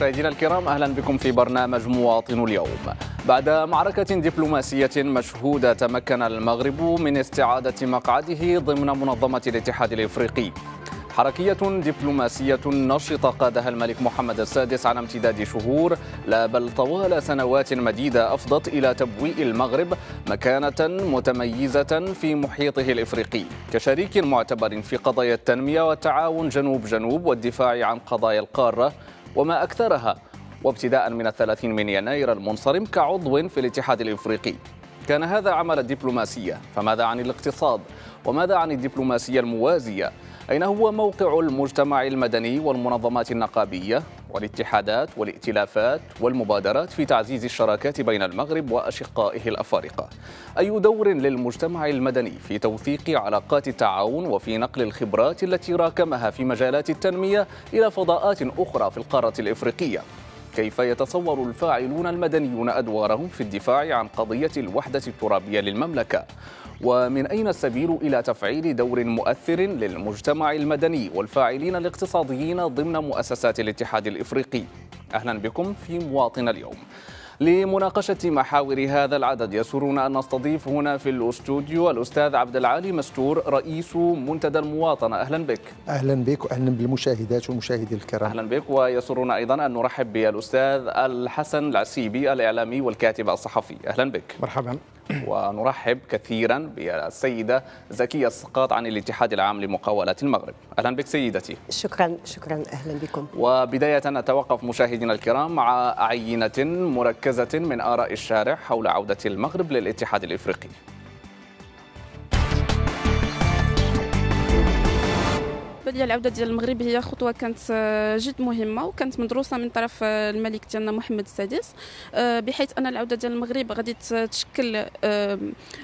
مشاهدينا الكرام اهلا بكم في برنامج مواطن اليوم بعد معركة دبلوماسية مشهودة تمكن المغرب من استعادة مقعده ضمن منظمة الاتحاد الافريقي حركية دبلوماسية نشطة قادها الملك محمد السادس على امتداد شهور لا بل طوال سنوات مديدة أفضت إلى تبويء المغرب مكانة متميزة في محيطه الإفريقي كشريك معتبر في قضايا التنمية والتعاون جنوب جنوب والدفاع عن قضايا القارة وما أكثرها وابتداء من الثلاثين من يناير المنصرم كعضو في الاتحاد الإفريقي كان هذا عمل الدبلوماسية فماذا عن الاقتصاد؟ وماذا عن الدبلوماسية الموازية؟ أين هو موقع المجتمع المدني والمنظمات النقابية والاتحادات والائتلافات والمبادرات في تعزيز الشراكات بين المغرب وأشقائه الأفارقة أي دور للمجتمع المدني في توثيق علاقات التعاون وفي نقل الخبرات التي راكمها في مجالات التنمية إلى فضاءات أخرى في القارة الإفريقية كيف يتصور الفاعلون المدنيون أدوارهم في الدفاع عن قضية الوحدة الترابية للمملكة ومن أين السبيل إلى تفعيل دور مؤثر للمجتمع المدني والفاعلين الاقتصاديين ضمن مؤسسات الاتحاد الإفريقي أهلا بكم في مواطن اليوم لمناقشة محاور هذا العدد يسرنا أن نستضيف هنا في الأستوديو الأستاذ عبد العالي مستور رئيس منتدى المواطنة أهلا بك أهلا بك وأهلا بالمشاهدات والمشاهدين الكرام أهلا بك ويسرنا أيضا أن نرحب بالأستاذ الحسن العسيبي الإعلامي والكاتب الصحفي أهلا بك مرحبا ونرحب كثيرا بالسيدة زكية السقاط عن الاتحاد العام لمقاولات المغرب أهلا بك سيدتي شكرا شكرا أهلا بكم وبداية نتوقف مشاهدينا الكرام مع عينة مركزة من آراء الشارع حول عودة المغرب للاتحاد الإفريقي بالنسبه لي العوده ديال المغرب هي خطوه كانت آه، جد مهمه وكانت مدروسه من طرف آه، الملك ديالنا محمد السادس آه، بحيث ان العوده ديال المغرب غادي تشكل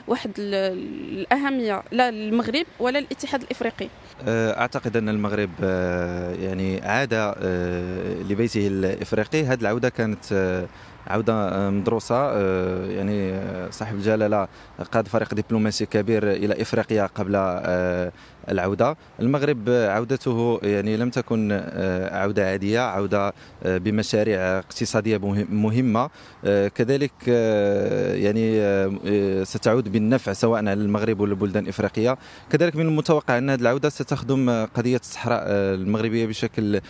واحد الاهميه لا للمغرب ولا للاتحاد الافريقي اعتقد ان المغرب يعني عاد لبيته الافريقي هذه العوده كانت عوده مدروسه يعني صاحب الجلاله قاد فريق دبلوماسي كبير الى افريقيا قبل العوده المغرب عودته يعني لم تكن آه، عوده عاديه عوده آه، بمشاريع اقتصاديه مهمه آه، كذلك آه، يعني آه، ستعود بالنفع سواء على المغرب ولا البلدان الافريقيه كذلك من المتوقع ان هذه العوده ستخدم قضيه الصحراء المغربيه بشكل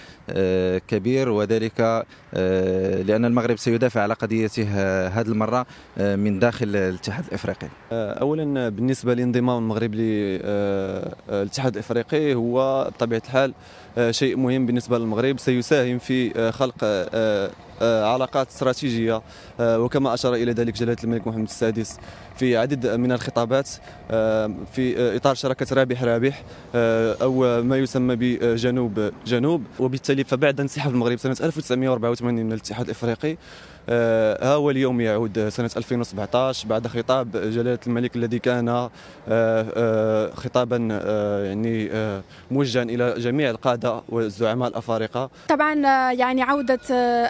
كبير وذلك لان المغرب سيدافع على قضيته هذه المره من داخل الاتحاد الافريقي اولا بالنسبه لانضمام المغرب للاتحاد الافريقي هو بطبيعه الحال شيء مهم بالنسبه للمغرب سيساهم في خلق آه، علاقات استراتيجيه آه، وكما اشار الى ذلك جلاله الملك محمد السادس في عدد من الخطابات آه، في اطار شراكه رابح رابح او ما يسمى بجنوب جنوب وبالتالي فبعد انسحاب المغرب سنه 1984 من الاتحاد الافريقي ها هو اليوم يعود سنة 2017 بعد خطاب جلالة الملك الذي كان خطابا يعني موجها إلى جميع القادة والزعماء الأفارقة طبعا يعني عودة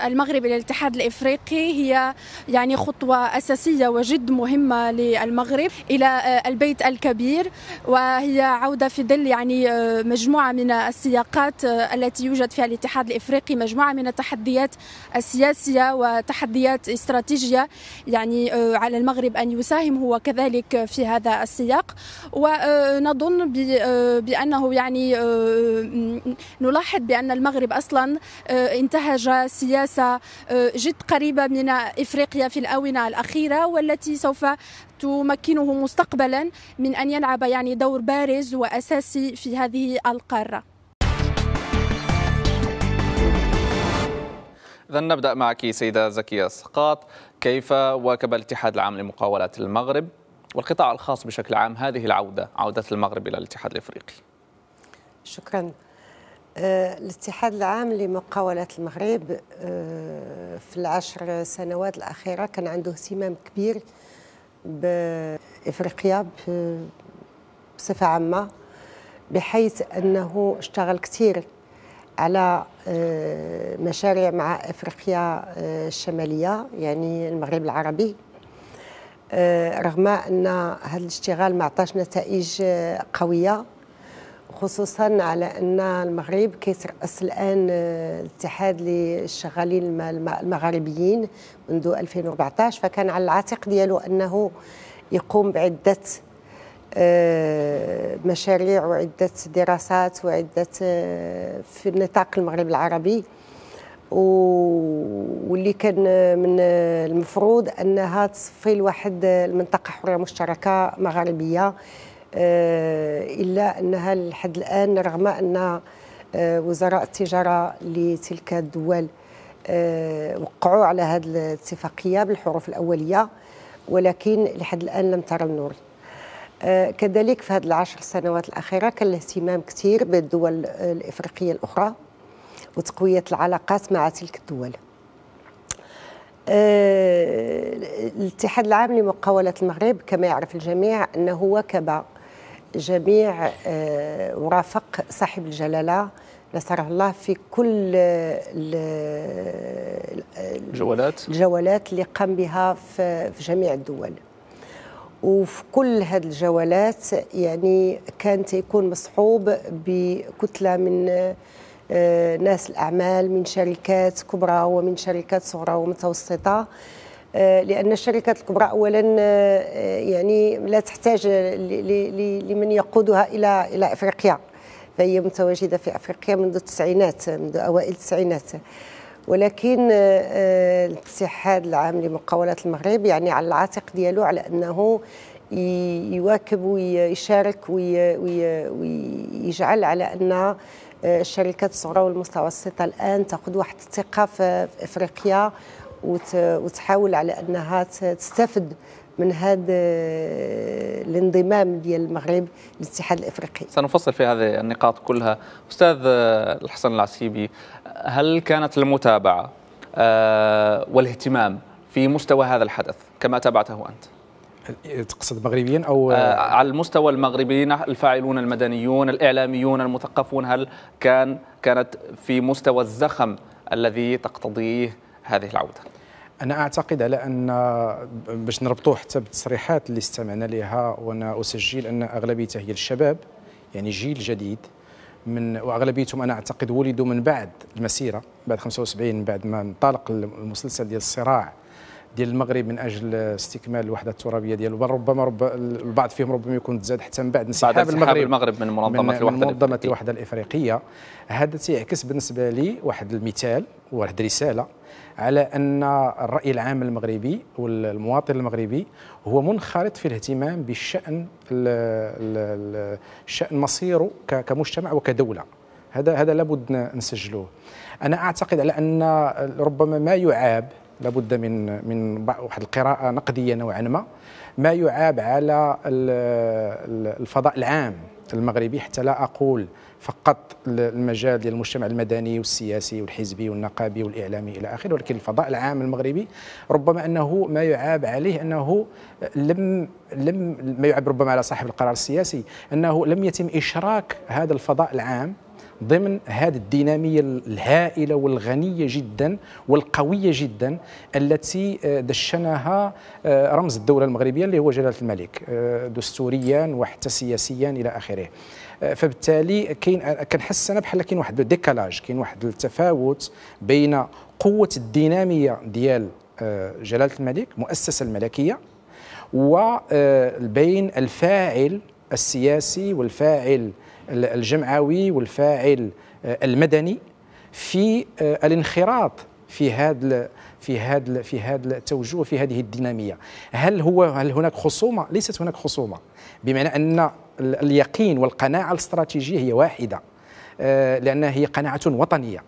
المغرب المغربي للاتحاد الافريقي هي يعني خطوه اساسيه وجد مهمه للمغرب الى آه، البيت الكبير وهي عوده في ظل يعني آه، مجموعه من السياقات آه، التي يوجد فيها الاتحاد الافريقي مجموعه من التحديات السياسيه وتحديات استراتيجيه يعني على المغرب ان يساهم هو كذلك في هذا السياق ونظن بانه يعني نلاحظ بان المغرب اصلا انتهج سياسه آه، جد قريبة من إفريقيا في الآونة الأخيرة والتي سوف تمكنه مستقبلا من أن يلعب يعني دور بارز وأساسي في هذه القارة إذا نبدأ معك سيدة زكية سقاط كيف واكب الاتحاد العام لمقاولات المغرب والقطاع الخاص بشكل عام هذه العودة عودة المغرب إلى الاتحاد الإفريقي شكرا آه، الاتحاد العام لمقاولات المغرب آه، في العشر سنوات الأخيرة كان عنده اهتمام كبير بإفريقيا بصفة عامة بحيث أنه اشتغل كثير على آه، مشاريع مع إفريقيا الشمالية يعني المغرب العربي رغم أن هذا الاشتغال ما عطاش نتائج قوية خصوصا على ان المغرب كيترأس الان آه، الاتحاد للشغالين المغاربيين منذ 2014 فكان على العاتق ديالو انه يقوم بعده آه، مشاريع وعده دراسات وعده آه، في نطاق المغرب العربي واللي كان من المفروض انها تصفي لواحد المنطقه حريه مشتركه مغاربيه آه، الا انها لحد الان رغم ان آه، وزراء التجاره لتلك الدول آه، وقعوا على هذه الاتفاقيه بالحروف الاوليه ولكن لحد الان لم ترى النور كذلك في هذه العشر سنوات الاخيره كان الاهتمام كثير بالدول الافريقيه الاخرى وتقويه العلاقات مع تلك الدول الاتحاد العام لمقاولات المغرب كما يعرف الجميع انه وكب جميع ورافق آه، صاحب الجلاله نصره الله في كل آه، آه، الجولات الجولات اللي قام بها في جميع الدول وفي كل هذه الجولات يعني كان تيكون مصحوب بكتله من ناس الاعمال من شركات كبرى ومن شركات صغرى ومتوسطه لان الشركات الكبرى اولا آه، يعني لا تحتاج لمن يقودها الى الى افريقيا فهي متواجده في افريقيا منذ التسعينات منذ اوائل التسعينات ولكن آه، آه، الاتحاد العام لمقاولات المغرب يعني على العاتق ديالو على انه يواكب ويشارك ويجعل على ان الشركات الصغرى والمتوسطه الان تاخذ واحد الثقه في افريقيا وتحاول على انها تستفد من هذا آه، الانضمام ديال المغرب للاتحاد الافريقي. سنفصل في هذه النقاط كلها، استاذ آه، الحسن العسيبي هل كانت المتابعه آه، والاهتمام في مستوى هذا الحدث كما تابعته انت؟ تقصد مغربيا او آه على المستوى المغربي الفاعلون المدنيون الاعلاميون المثقفون هل كان كانت في مستوى الزخم الذي تقتضيه هذه العوده انا اعتقد على ان باش نربطوا حتى بالتصريحات اللي استمعنا لها وانا اسجل ان اغلبيته هي الشباب يعني جيل جديد من واغلبيتهم انا اعتقد ولدوا من بعد المسيره بعد 75 من بعد ما انطلق المسلسل ديال الصراع ديال المغرب من اجل استكمال الوحده الترابيه ديالو ربما رب البعض فيهم ربما يكون تزاد حتى من بعد انسحاب المغرب المغرب من منظمه من الوحده من منظمه الوحده الافريقيه هذا تيعكس بالنسبه لي واحد المثال واحد الرساله على أن الرأي العام المغربي والمواطن المغربي هو منخرط في الاهتمام بالشأن الشأن مصيره كمجتمع وكدولة هذا هذا لابد نسجلوه أنا أعتقد على أن ربما ما يعاب لابد من من واحد القراءة نقدية نوعا ما ما يعاب على الفضاء العام المغربي حتى لا أقول فقط المجال ديال المجتمع المدني والسياسي والحزبي والنقابي والاعلامي الى اخره ولكن الفضاء العام المغربي ربما انه ما يعاب عليه انه لم لم ما يعاب ربما على صاحب القرار السياسي انه لم يتم اشراك هذا الفضاء العام ضمن هذه الديناميه الهائله والغنيه جدا والقويه جدا التي آه، دشنها آه، رمز الدوله المغربيه اللي هو جلاله الملك آه، دستوريا وحتى سياسيا الى اخره. آه، فبالتالي كاين آه، كنحس انا بحال كاين واحد ديكالاج كاين واحد التفاوت بين قوه الديناميه ديال آه، جلاله الملك المؤسسه الملكيه وبين الفاعل السياسي والفاعل الجمعوي والفاعل المدني في الانخراط في هذا في هذا في هذا التوجه في هذه الديناميه هل هو هل هناك خصومه ليست هناك خصومه بمعنى ان اليقين والقناعة الاستراتيجية هي واحدة آه، لأنها هي قناعة وطنية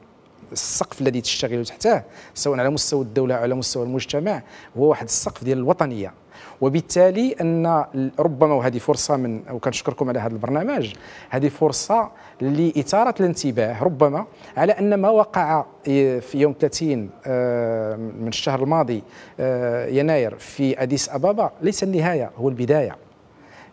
السقف الذي تشتغل تحته سواء على مستوى الدولة أو على مستوى المجتمع هو واحد السقف ديال الوطنية وبالتالي أن ربما وهذه فرصة من وكنشكركم على هذا البرنامج هذه فرصة لإثارة الانتباه ربما على أن ما وقع آه، في يوم 30 آه، من الشهر الماضي يناير في أديس أبابا ليس النهاية هو البداية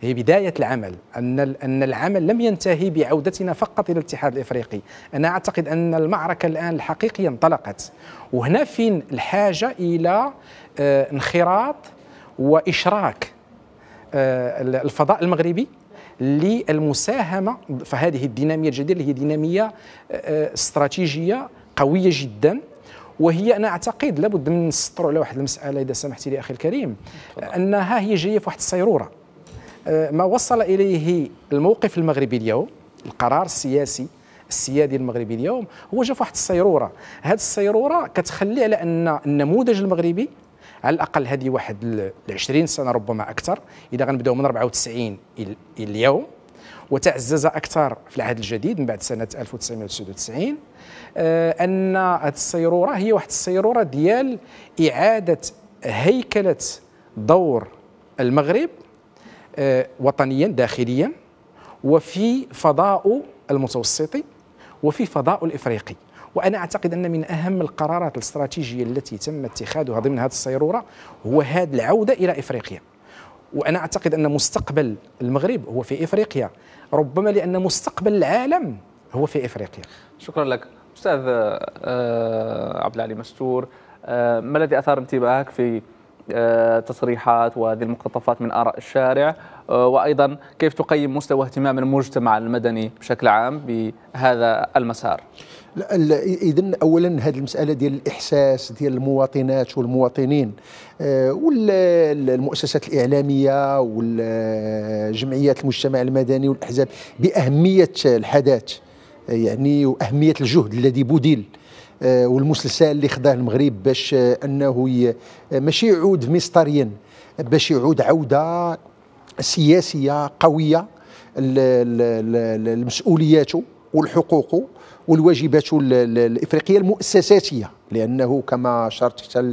هي بداية العمل أن أن العمل لم ينتهي بعودتنا فقط إلى الاتحاد الإفريقي أنا أعتقد أن المعركة الآن الحقيقية انطلقت وهنا فين الحاجة إلى آه، انخراط وإشراك آه، الفضاء المغربي للمساهمة في هذه الدينامية الجديدة اللي هي دينامية آه، استراتيجية قوية جدا وهي انا اعتقد لابد من نسطروا على واحد المساله اذا سمحتي لي اخي الكريم انها هي جايه في واحد الصيروره آه، ما وصل اليه الموقف المغربي اليوم القرار السياسي السيادي المغربي اليوم هو جا في واحد الصيروره هذه الصيروره كتخلي على ان النموذج المغربي على الاقل هذه واحد ال 20 سنه ربما اكثر اذا غنبداو من 94 اليوم وتعزز اكثر في العهد الجديد من بعد سنه 1999 آه، ان هذه الصيروره هي واحد الصيروره ديال اعاده هيكله دور المغرب آه، وطنيا داخليا وفي فضاء المتوسطي وفي فضاء الإفريقي وأنا أعتقد أن من أهم القرارات الاستراتيجية التي تم اتخاذها ضمن هذه الصيرورة هو هذا العودة إلى إفريقيا وأنا أعتقد أن مستقبل المغرب هو في إفريقيا ربما لأن مستقبل العالم هو في إفريقيا شكرا لك أستاذ آه، عبد العلي مستور آه، ما الذي أثار انتباهك في آه، تصريحات وهذه المقتطفات من آراء الشارع آه، وأيضا كيف تقيم مستوى اهتمام المجتمع المدني بشكل عام بهذا المسار اذا اولا هذه المساله ديال الاحساس ديال المواطنات والمواطنين آه، والمؤسسات الاعلاميه والجمعيات المجتمع المدني والاحزاب باهميه الحدث يعني واهميه الجهد الذي بذل آه، والمسلسل اللي خداه المغرب باش آه، انه آه، ماشي يعود مسطريا باش يعود عوده سياسيه قويه لمسؤولياته والحقوق والواجبات الافريقيه المؤسساتيه لانه كما شرت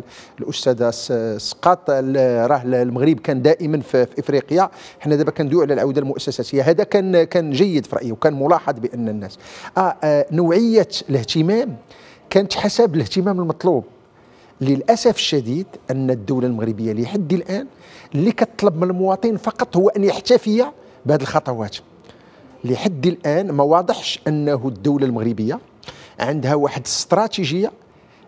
الاستاذه سقاط راه المغرب كان دائما في افريقيا حنا دابا كندويو على العوده المؤسساتيه هذا كان كان جيد في رايي وكان ملاحظ بان الناس آه نوعيه الاهتمام كانت حسب الاهتمام المطلوب للاسف الشديد ان الدوله المغربيه لحد الان اللي كتطلب من المواطن فقط هو ان يحتفي بهذه الخطوات لحد الان ما واضحش انه الدوله المغربيه عندها واحد استراتيجيه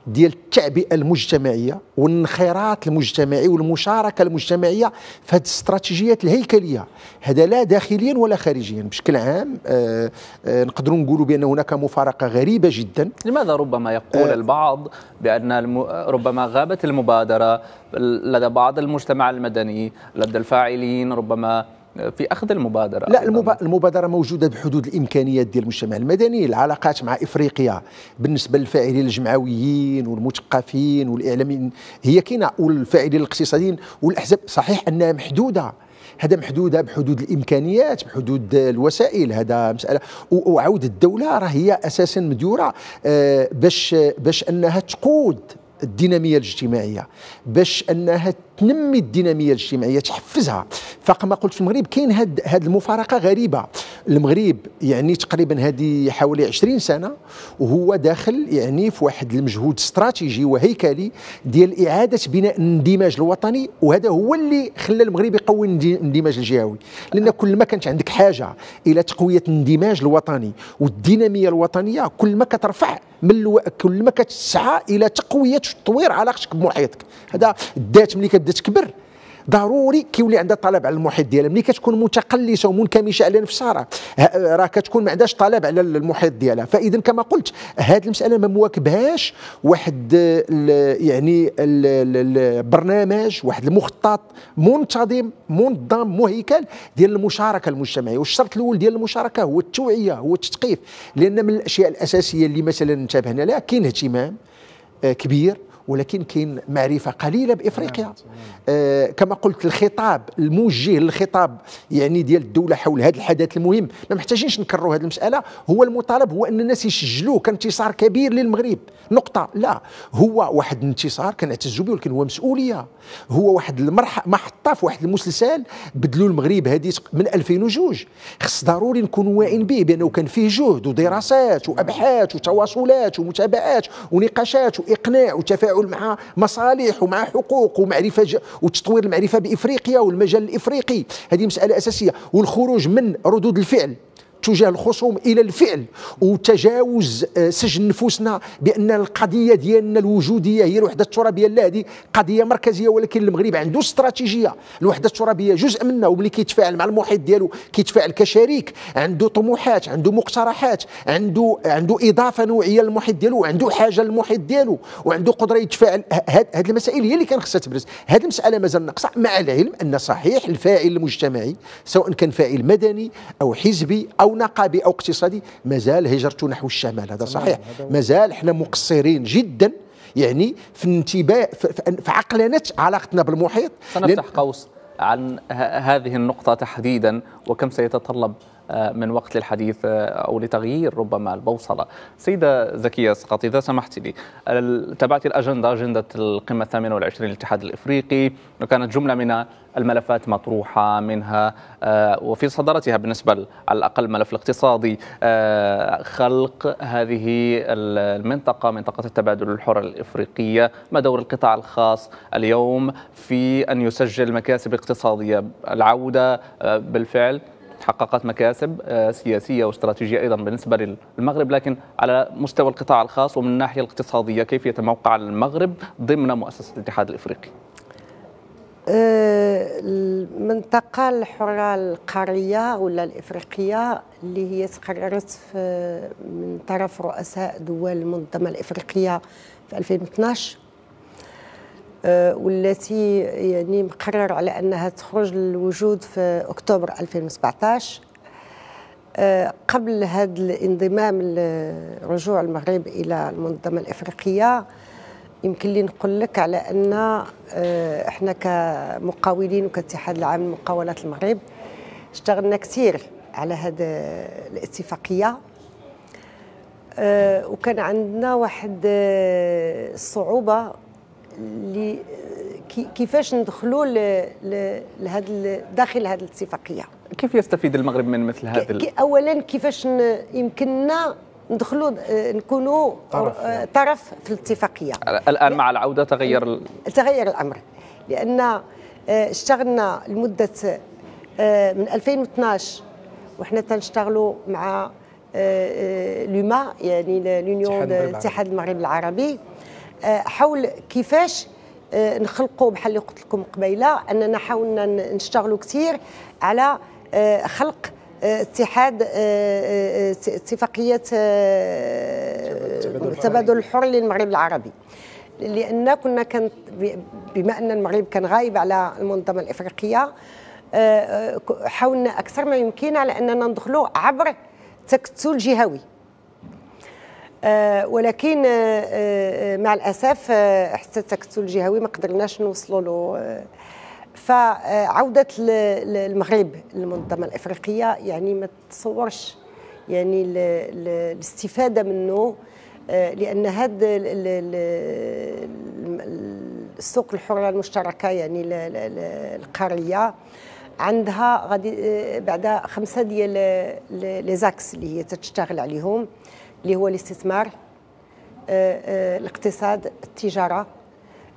ديال التعبئه المجتمعيه والانخراط المجتمعي والمشاركه المجتمعيه في هذه الاستراتيجيات الهيكليه هذا لا داخليا ولا خارجيا بشكل عام آه آه نقدروا نقولوا بان هناك مفارقه غريبه جدا لماذا ربما يقول آه البعض بان الم... ربما غابت المبادره لدى بعض المجتمع المدني لدى الفاعلين ربما في اخذ المبادره لا أيضاً. المبادره موجوده بحدود الامكانيات ديال المجتمع المدني العلاقات مع افريقيا بالنسبه للفاعلين الجمعويين والمثقفين والاعلاميين هي كاينه والفاعلين الاقتصاديين والاحزاب صحيح انها محدوده هذا محدوده بحدود الامكانيات بحدود الوسائل هذا مساله وعود الدوله راه هي اساسا مديوره آه، باش باش انها تقود الديناميه الاجتماعيه باش انها تنمي الديناميه الاجتماعيه تحفزها فكما قلت في المغرب كاين هاد هاد المفارقه غريبه المغرب يعني تقريبا هذه حوالي 20 سنه وهو داخل يعني في واحد المجهود استراتيجي وهيكلي ديال اعاده بناء الاندماج الوطني وهذا هو اللي خلى المغرب يقوي الاندماج الجهوي لان كل ما كانت عندك حاجه الى تقويه الاندماج الوطني والديناميه الوطنيه كل ما كترفع من كل ما كتسعى الى تقويه وتطوير علاقتك بمحيطك هذا الذات ملي بدات تكبر ضروري كيولي عندها طلب على المحيط ديالها ملي كتكون متقلصه ومنكمشه على نفسها راه راه كتكون ما عندهاش طلب على المحيط ديالها فاذا كما قلت هذه المساله ما مواكبهاش واحد الـ يعني البرنامج واحد المخطط منتظم منظم مهيكل ديال المشاركه المجتمعيه والشرط الاول ديال المشاركه هو التوعيه هو التثقيف لان من الاشياء الاساسيه اللي مثلا انتبهنا لها كاين اهتمام آه، كبير ولكن كاين معرفه قليله بافريقيا نعم. آه كما قلت الخطاب الموجه للخطاب يعني ديال الدوله حول هذا الحدث المهم ما محتاجينش نكرروا هذه المساله هو المطالب هو ان الناس يسجلوه كانتصار كبير للمغرب نقطه لا هو واحد الانتصار كنعتزوا به ولكن هو مسؤوليه هو واحد محطه في واحد المسلسل بدلوا المغرب هذه من 2002 خص ضروري نكونوا واعين به بانه كان فيه جهد ودراسات وابحاث وتواصلات ومتابعات ونقاشات واقناع وتفاعل تفاعل مع مصالح ومع حقوق ومعرفه ج... وتطوير المعرفه بافريقيا والمجال الافريقي هذه مساله اساسيه والخروج من ردود الفعل تجاه الخصوم الى الفعل وتجاوز آه، سجن نفوسنا بان القضيه ديالنا الوجوديه هي الوحده الترابيه لا هذه قضيه مركزيه ولكن المغرب عنده استراتيجيه الوحده الترابيه جزء منه وملي كيتفاعل مع المحيط ديالو كيتفاعل كشريك عنده طموحات عنده مقترحات عنده عنده اضافه نوعيه للمحيط ديالو وعنده حاجه للمحيط ديالو وعنده قدره يتفاعل هذه المسائل هي اللي كان خصها تبرز هذه المساله مازال ناقصه مع العلم ان صحيح الفاعل المجتمعي سواء كان فاعل مدني او حزبي او رونق اقتصادي مازال هجرته نحو الشمال هذا صحيح مازال احنا مقصرين جدا يعني في انتباه في عقلنه علاقتنا بالمحيط سنفتح قوس عن هذه النقطه تحديدا وكم سيتطلب من وقت للحديث أو لتغيير ربما البوصلة سيدة زكية سقاط إذا سمحت لي تابعت الأجندة أجندة القمة 28 للاتحاد الإفريقي وكانت جملة من الملفات مطروحة منها آه، وفي صدارتها بالنسبة على الأقل الملف الاقتصادي آه، خلق هذه المنطقة منطقة التبادل الحر الإفريقية ما دور القطاع الخاص اليوم في أن يسجل مكاسب اقتصادية العودة آه، بالفعل حققت مكاسب آه، سياسيه واستراتيجيه ايضا بالنسبه للمغرب لكن على مستوى القطاع الخاص ومن الناحيه الاقتصاديه كيف يتموقع المغرب ضمن مؤسسه الاتحاد الافريقي؟ آه، المنطقة الحرة القارية ولا الإفريقية اللي هي تقررت من طرف رؤساء دول المنظمة الإفريقية في 2012 آه، والتي يعني مقرر على انها تخرج للوجود في اكتوبر 2017 آه، قبل هذا الانضمام رجوع المغرب الى المنظمه الافريقيه يمكن لي نقول لك على ان آه، احنا كمقاولين وكاتحاد العام لمقاولات المغرب اشتغلنا كثير على هذا الاتفاقيه وكان عندنا واحد الصعوبه اللي كيفاش ندخلوا لهذا داخل هذه الاتفاقيه كيف يستفيد المغرب من مثل هذا اولا كيفاش يمكننا ندخلوا آه، نكونوا آه، طرف, طرف في الاتفاقيه الان مع العوده تغير تغير الامر لان آه، اشتغلنا لمده من 2012 وحنا تنشتغلوا مع لوما يعني لونيون الاتحاد المغربي العربي آه، حول كيفاش آه، نخلقوا بحال اللي قلت لكم قبيله اننا حاولنا نشتغلوا كثير على آه، خلق اتحاد اتفاقيه التبادل الحر للمغرب العربي لان كنا كان بما ان المغرب كان غايب على المنظمه الافريقيه حاولنا اكثر ما يمكن على اننا ندخلوا عبر تكتل جهوي آه، ولكن آه، آه، مع الاسف حتى التكتل الجهوي ما قدرناش نوصلوا له فعوده المغرب للمنظمه الافريقيه يعني ما تصورش يعني الاستفاده منه لان هذا السوق الحره المشتركه يعني القاريه عندها غادي بعدها خمسه ديال لي زاكس اللي هي تشتغل عليهم اللي هو الاستثمار آه، آه، الاقتصاد التجاره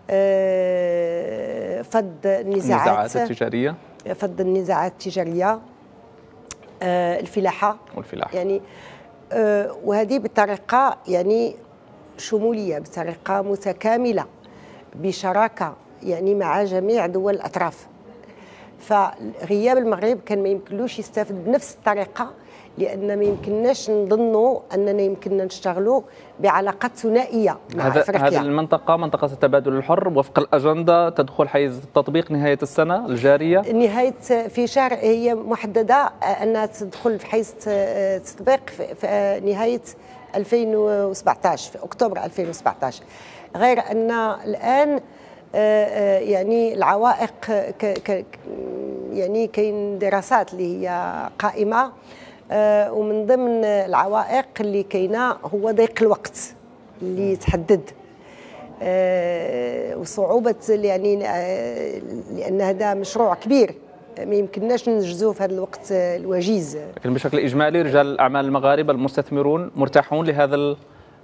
آه، فض النزاعات التجاريه فض النزاعات التجاريه الفلاحه والفلاحه يعني وهذه بطريقه يعني شموليه بطريقه متكامله بشراكه يعني مع جميع دول الاطراف فغياب المغرب كان ما يمكنلوش يستافد بنفس الطريقه لان ما يمكنناش نظنوا اننا يمكننا نشتغلوا بعلاقات ثنائيه مع هذا افريقيا هذه المنطقه منطقه التبادل الحر وفق الاجنده تدخل حيز التطبيق نهايه السنه الجاريه نهايه في شهر هي محدده آه، انها تدخل في حيز التطبيق آه، في آه، نهايه 2017 في اكتوبر 2017 غير ان الان يعني العوائق يعني كاين دراسات اللي هي قائمه آه، ومن ضمن العوائق اللي كاينه هو ضيق الوقت اللي تحدد آه، وصعوبه يعني آه، لان هذا مشروع كبير ما يمكنناش ننجزوه في هذا الوقت الوجيز لكن بشكل اجمالي رجال الاعمال المغاربه المستثمرون مرتاحون لهذا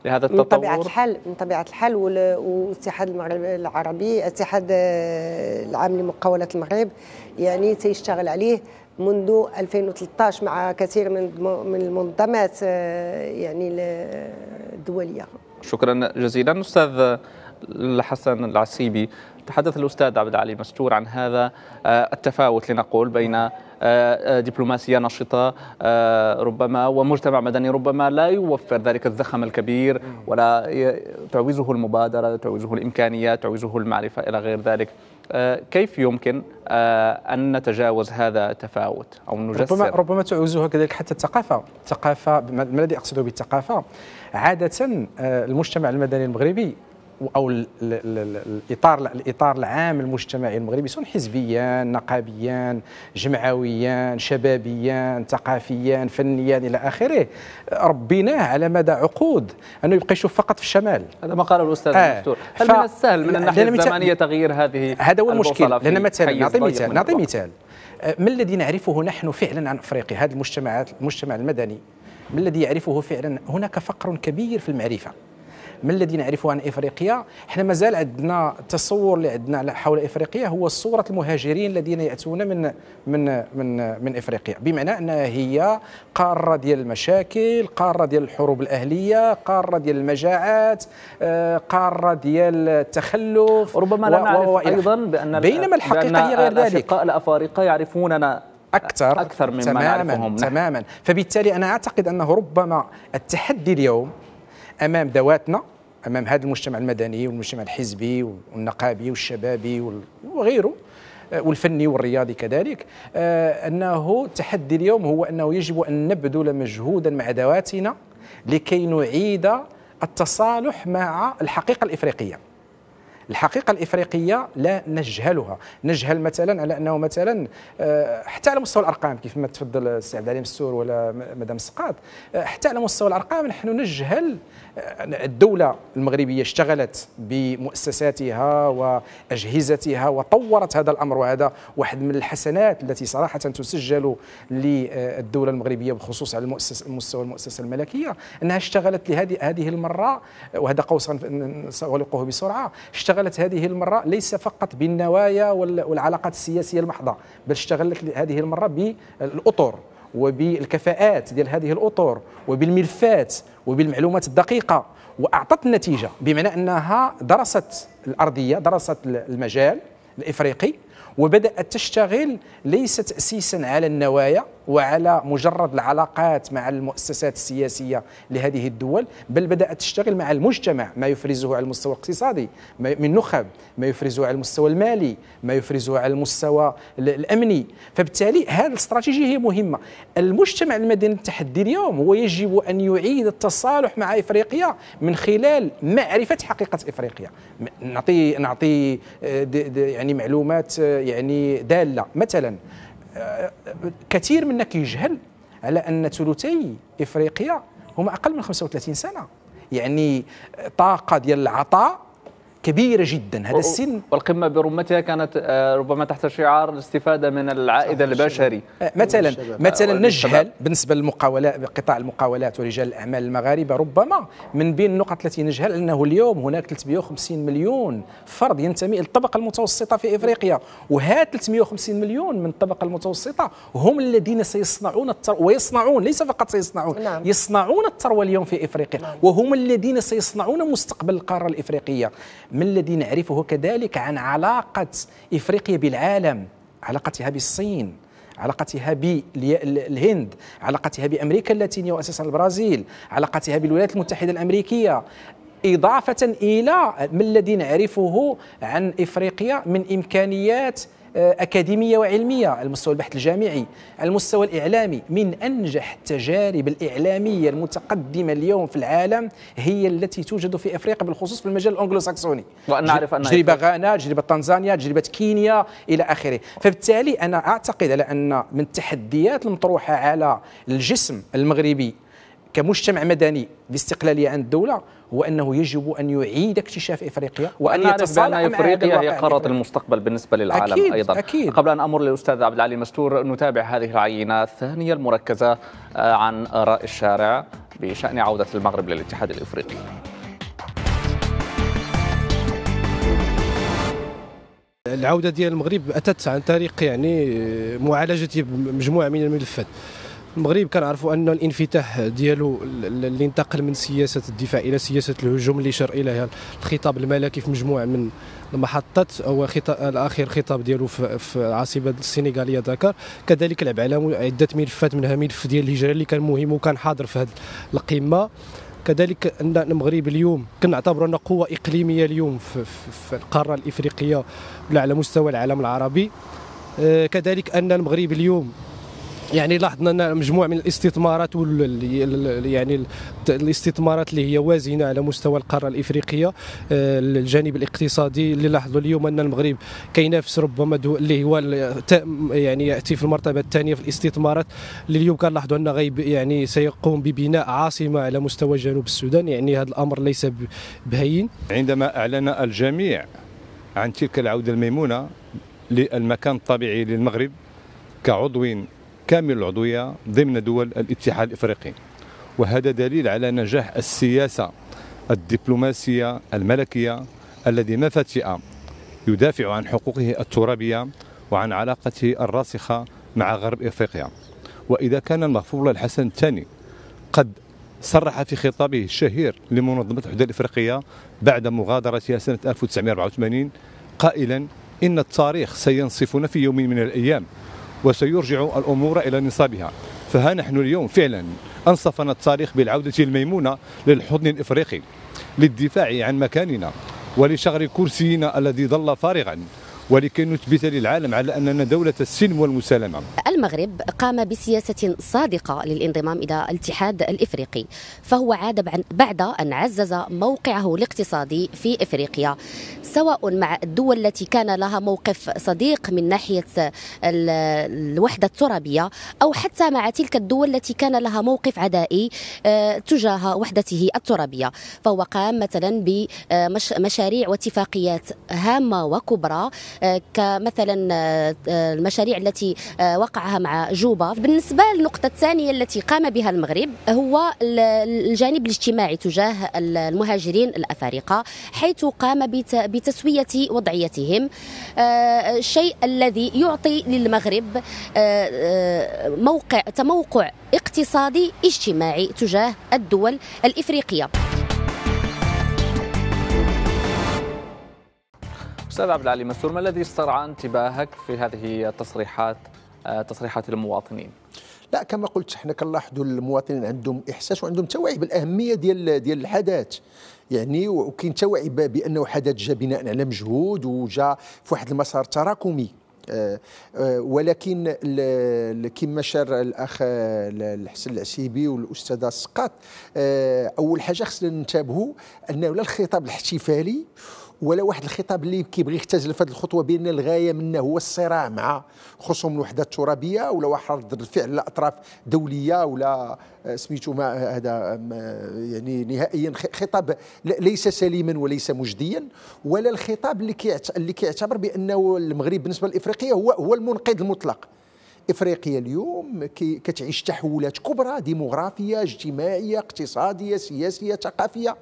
لهذا التطور من طبيعه الحال من طبيعه الحال والاتحاد المغربي العربي الاتحاد العام لمقاولات المغرب يعني تيشتغل عليه منذ 2013 مع كثير من من المنظمات آه، يعني الدوليه شكرا جزيلا استاذ الحسن العسيبي تحدث الاستاذ عبد العلي مستور عن هذا آه، التفاوت لنقول بين آه، آه، دبلوماسيه نشطه آه، ربما ومجتمع مدني ربما لا يوفر ذلك الزخم الكبير ولا تعوزه المبادره تعوزه الامكانيات تعوزه المعرفه الى غير ذلك كيف يمكن أن نتجاوز هذا التفاوت أو نجسر ربما, ربما تعوزها كذلك حتى الثقافة الثقافة ما الذي أقصده بالثقافة عادة المجتمع المدني المغربي او الاطار الاطار العام المجتمعي المغربي سواء حزبيا نقابيا جمعويا شبابيا ثقافيا فنيا الى اخره ربيناه على مدى عقود انه يبقى يشوف فقط في الشمال هذا ما قاله الاستاذ آه. الدكتور هل ف... من السهل من الناحيه الزمنيه تغيير هذه هذا هو المشكل لان مثلا نعطي مثال نعطي مثال آه، ما الذي نعرفه نحن فعلا عن افريقيا هذه المجتمعات المجتمع المدني ما الذي يعرفه فعلا هناك فقر كبير في المعرفه من الذي نعرفه عن افريقيا احنا مازال عندنا التصور اللي عندنا حول افريقيا هو صوره المهاجرين الذين ياتون من من من من افريقيا بمعنى انها هي قاره ديال المشاكل قاره ديال الحروب الاهليه قاره ديال المجاعات آه، قاره ديال التخلف ربما لا نعرف و... ايضا بان بينما الحقيقه هي غير ذلك الافارقه يعرفوننا اكثر اكثر مما تماما نعرفهم تماما فبالتالي انا اعتقد انه ربما التحدي اليوم امام ذواتنا امام هذا المجتمع المدني والمجتمع الحزبي والنقابي والشبابي وغيره آه، والفني والرياضي كذلك آه، انه التحدي اليوم هو انه يجب ان نبذل مجهودا مع ذواتنا لكي نعيد التصالح مع الحقيقه الافريقيه الحقيقه الافريقيه لا نجهلها نجهل مثلا على انه مثلا آه، حتى على مستوى الارقام كيف ما تفضل السي عبد العليم السور ولا مدام السقاط آه، حتى على مستوى الارقام نحن نجهل آه، الدوله المغربيه اشتغلت بمؤسساتها واجهزتها وطورت هذا الامر وهذا واحد من الحسنات التي صراحه تسجل للدوله المغربيه بالخصوص على المؤسس مستوى المؤسسه الملكيه انها اشتغلت لهذه هذه المره وهذا قوسا ساغلقه بسرعه اشتغلت هذه المرة ليس فقط بالنوايا والعلاقات السياسية المحضة بل اشتغلت هذه المرة بالأطر وبالكفاءات ديال هذه الأطر وبالملفات وبالمعلومات الدقيقة وأعطت النتيجه بمعنى أنها درست الأرضية درست المجال الإفريقي وبدأت تشتغل ليس تأسيسا على النوايا وعلى مجرد العلاقات مع المؤسسات السياسية لهذه الدول بل بدأت تشتغل مع المجتمع ما يفرزه على المستوى الاقتصادي من نخب ما يفرزه على المستوى المالي ما يفرزه على المستوى الأمني فبالتالي هذه الاستراتيجية هي مهمة المجتمع المدني التحدي اليوم هو يجب أن يعيد التصالح مع إفريقيا من خلال معرفة حقيقة إفريقيا نعطي نعطي آه، يعني معلومات آه، يعني دالة مثلا كثير منا كيجهل على ان ثلثي افريقيا هما اقل من 35 سنه يعني طاقه ديال العطاء كبيرة جدا هذا السن والقمة برمتها كانت آه، ربما تحت شعار الاستفادة من العائد البشري آه، مثلا آه، مثلا نجهل بالنسبة للمقاولات قطاع المقاولات ورجال الأعمال المغاربة ربما من بين النقط التي نجهل أنه اليوم هناك 350 مليون فرد ينتمي للطبقة المتوسطة في إفريقيا وهذا 350 مليون من الطبقة المتوسطة هم الذين سيصنعون التر... ويصنعون ليس فقط سيصنعون نعم. يصنعون الثروة اليوم في إفريقيا نعم. وهم الذين سيصنعون مستقبل القارة الإفريقية ما الذي نعرفه كذلك عن علاقة إفريقيا بالعالم علاقتها بالصين علاقتها بالهند علاقتها بأمريكا اللاتينية وأساسا البرازيل علاقتها بالولايات المتحدة الأمريكية إضافة إلى ما الذي نعرفه عن إفريقيا من إمكانيات آه، أكاديمية وعلمية على مستوى البحث الجامعي على المستوى الإعلامي من أنجح التجارب الإعلامية المتقدمة اليوم في العالم هي التي توجد في أفريقيا بالخصوص في المجال الأنجلوساكسوني ونعرف أن تجربة غانا تجربة تنزانيا تجربة كينيا إلى آخره فبالتالي أنا أعتقد على أن من التحديات المطروحة على الجسم المغربي كمجتمع مدني باستقلاليه عن الدوله هو انه يجب ان يعيد اكتشاف افريقيا وان يتصالح مع افريقيا هي قاره المستقبل بالنسبه للعالم أكيد ايضا أكيد قبل ان امر للاستاذ عبد العلي مستور نتابع هذه العينه الثانيه المركزه آه، عن اراء الشارع بشان عوده المغرب للاتحاد الافريقي العوده ديال المغرب اتت عن طريق يعني آه، معالجه مجموعه من الملفات المغرب كنعرفوا ان الانفتاح ديالو اللي انتقل من سياسه الدفاع الى سياسه الهجوم اللي شر اليها الخطاب الملكي في مجموعه من المحطات او الاخير خطاب ديالو في العاصمه السنغاليه داكار كذلك لعب على عده ملفات منها ملف ديال الهجره اللي كان مهم وكان حاضر في هذه القمه كذلك ان المغرب اليوم كنعتبروا ان قوه اقليميه اليوم في, في القاره الافريقيه ولا على مستوى العالم العربي آه، كذلك ان المغرب اليوم يعني لاحظنا مجموعه من الاستثمارات وال يعني الاستثمارات اللي هي وازنه على مستوى القاره الافريقيه الجانب آه، الاقتصادي اللي لاحظوا اليوم ان المغرب كينافس ربما اللي هو يعني ياتي في المرتبه الثانيه في الاستثمارات اللي اليوم كنلاحظوا ان غيب يعني سيقوم ببناء عاصمه على مستوى جنوب السودان يعني هذا الامر ليس بهين عندما اعلن الجميع عن تلك العوده الميمونه للمكان الطبيعي للمغرب كعضو كامل العضوية ضمن دول الاتحاد الإفريقي وهذا دليل على نجاح السياسة الدبلوماسية الملكية الذي ما فتئ يدافع عن حقوقه الترابية وعن علاقته الراسخة مع غرب إفريقيا وإذا كان المغفور الحسن الثاني قد صرح في خطابه الشهير لمنظمة الحدود الإفريقية بعد مغادرتها سنة 1984 قائلا إن التاريخ سينصفنا في يوم من الأيام وسيرجع الأمور إلى نصابها فها نحن اليوم فعلا أنصفنا التاريخ بالعودة الميمونة للحضن الإفريقي للدفاع عن مكاننا ولشغر كرسينا الذي ظل فارغا ولكي نثبت للعالم على أننا دولة السلم والمسالمة المغرب قام بسياسة صادقة للانضمام إلى الاتحاد الإفريقي فهو عاد بعد أن عزز موقعه الاقتصادي في إفريقيا سواء مع الدول التي كان لها موقف صديق من ناحية الوحدة الترابية أو حتى مع تلك الدول التي كان لها موقف عدائي آه، تجاه وحدته الترابية فهو قام مثلا بمشاريع واتفاقيات هامة وكبرى آه، كمثلا آه، آه، المشاريع التي وقعها مع جوبا بالنسبة للنقطة الثانية التي قام بها المغرب هو الجانب الاجتماعي تجاه المهاجرين الأفارقة حيث قام بتسوية وضعيتهم الشيء الذي يعطي للمغرب موقع تموقع اقتصادي اجتماعي تجاه الدول الإفريقية أستاذ عبد العلي منصور ما الذي استرعى انتباهك في هذه التصريحات آه، تصريحات المواطنين؟ لا كما قلت احنا كنلاحظوا المواطنين عندهم احساس وعندهم توعي بالاهميه ديال ديال الحدث يعني وكاين توعي بانه حدث جاء بناء على مجهود وجا في واحد المسار تراكمي آه، آه، ولكن كما شار الاخ الحسن العسيبي والاستاذ السقاط اول حاجه خصنا ننتبهوا انه لا الخطاب الاحتفالي ولا واحد الخطاب اللي كيبغي يختزل في هذه الخطوه بان الغايه منه هو الصراع مع خصوم الوحده الترابيه ولا واحد رد الفعل لاطراف دوليه ولا آه، سميتو ما هذا آه، يعني نهائيا خطاب ليس سليما وليس مجديا ولا الخطاب اللي اللي كيعتبر بانه المغرب بالنسبه لافريقيا هو هو المنقذ المطلق افريقيا اليوم كتعيش تحولات كبرى ديموغرافيه اجتماعيه اقتصاديه سياسيه ثقافيه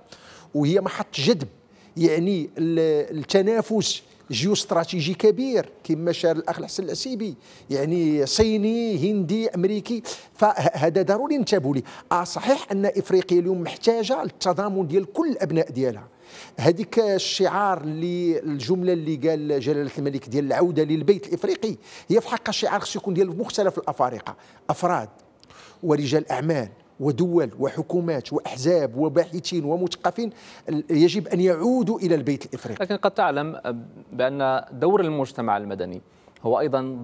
وهي محط جذب يعني التنافس جيو استراتيجي كبير كما شار الاخ الحسن العسيبي يعني صيني هندي امريكي فهذا ضروري ينتبهوا لي اه صحيح ان افريقيا اليوم محتاجه للتضامن ديال كل الابناء ديالها هذيك الشعار اللي الجمله اللي قال جلاله الملك ديال العوده للبيت الافريقي هي في حق شعار خصو يكون ديال مختلف الافارقه افراد ورجال اعمال ودول وحكومات وأحزاب وباحثين ومثقفين يجب أن يعودوا إلى البيت الإفريقي لكن قد تعلم بأن دور المجتمع المدني هو ايضا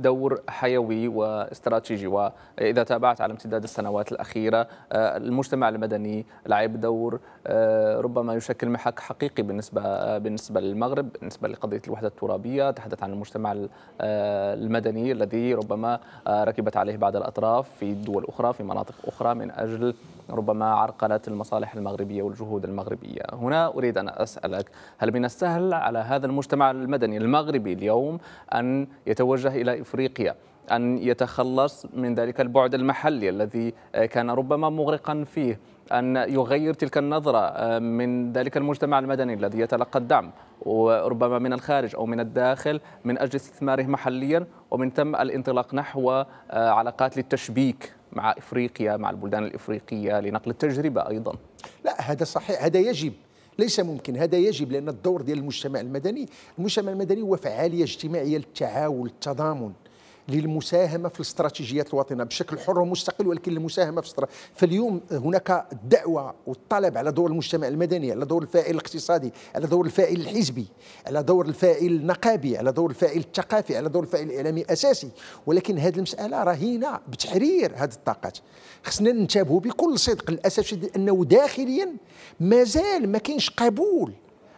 دور حيوي واستراتيجي واذا تابعت على امتداد السنوات الاخيره آه، المجتمع المدني لعب دور آه، ربما يشكل محك حقيقي بالنسبه بالنسبه للمغرب بالنسبه لقضيه الوحده الترابيه تحدث عن المجتمع آه، المدني الذي ربما ركبت عليه بعض الاطراف في دول اخرى في مناطق اخرى من اجل ربما عرقلت المصالح المغربية والجهود المغربية هنا أريد أن أسألك هل من السهل على هذا المجتمع المدني المغربي اليوم أن يتوجه إلى إفريقيا أن يتخلص من ذلك البعد المحلي الذي كان ربما مغرقا فيه أن يغير تلك النظرة آه، من ذلك المجتمع المدني الذي يتلقى الدعم وربما من الخارج أو من الداخل من أجل استثماره محليا ومن ثم الانطلاق نحو آه، علاقات للتشبيك مع افريقيا مع البلدان الافريقيه لنقل التجربه ايضا لا هذا صحيح هذا يجب ليس ممكن هذا يجب لان الدور ديال المجتمع المدني المجتمع المدني هو فعاليه اجتماعيه للتعاون التضامن للمساهمه في الاستراتيجيات الوطنيه بشكل حر ومستقل ولكن المساهمه في استرا... فاليوم هناك الدعوه والطلب على دور المجتمع المدني على دور الفاعل الاقتصادي على دور الفاعل الحزبي على دور الفاعل النقابي على دور الفاعل الثقافي على دور الفاعل الاعلامي الاساسي ولكن هذه المساله رهينه بتحرير هذه الطاقات خصنا ننتبهوا بكل صدق للاسف الشديد انه داخليا مازال ما كاينش قبول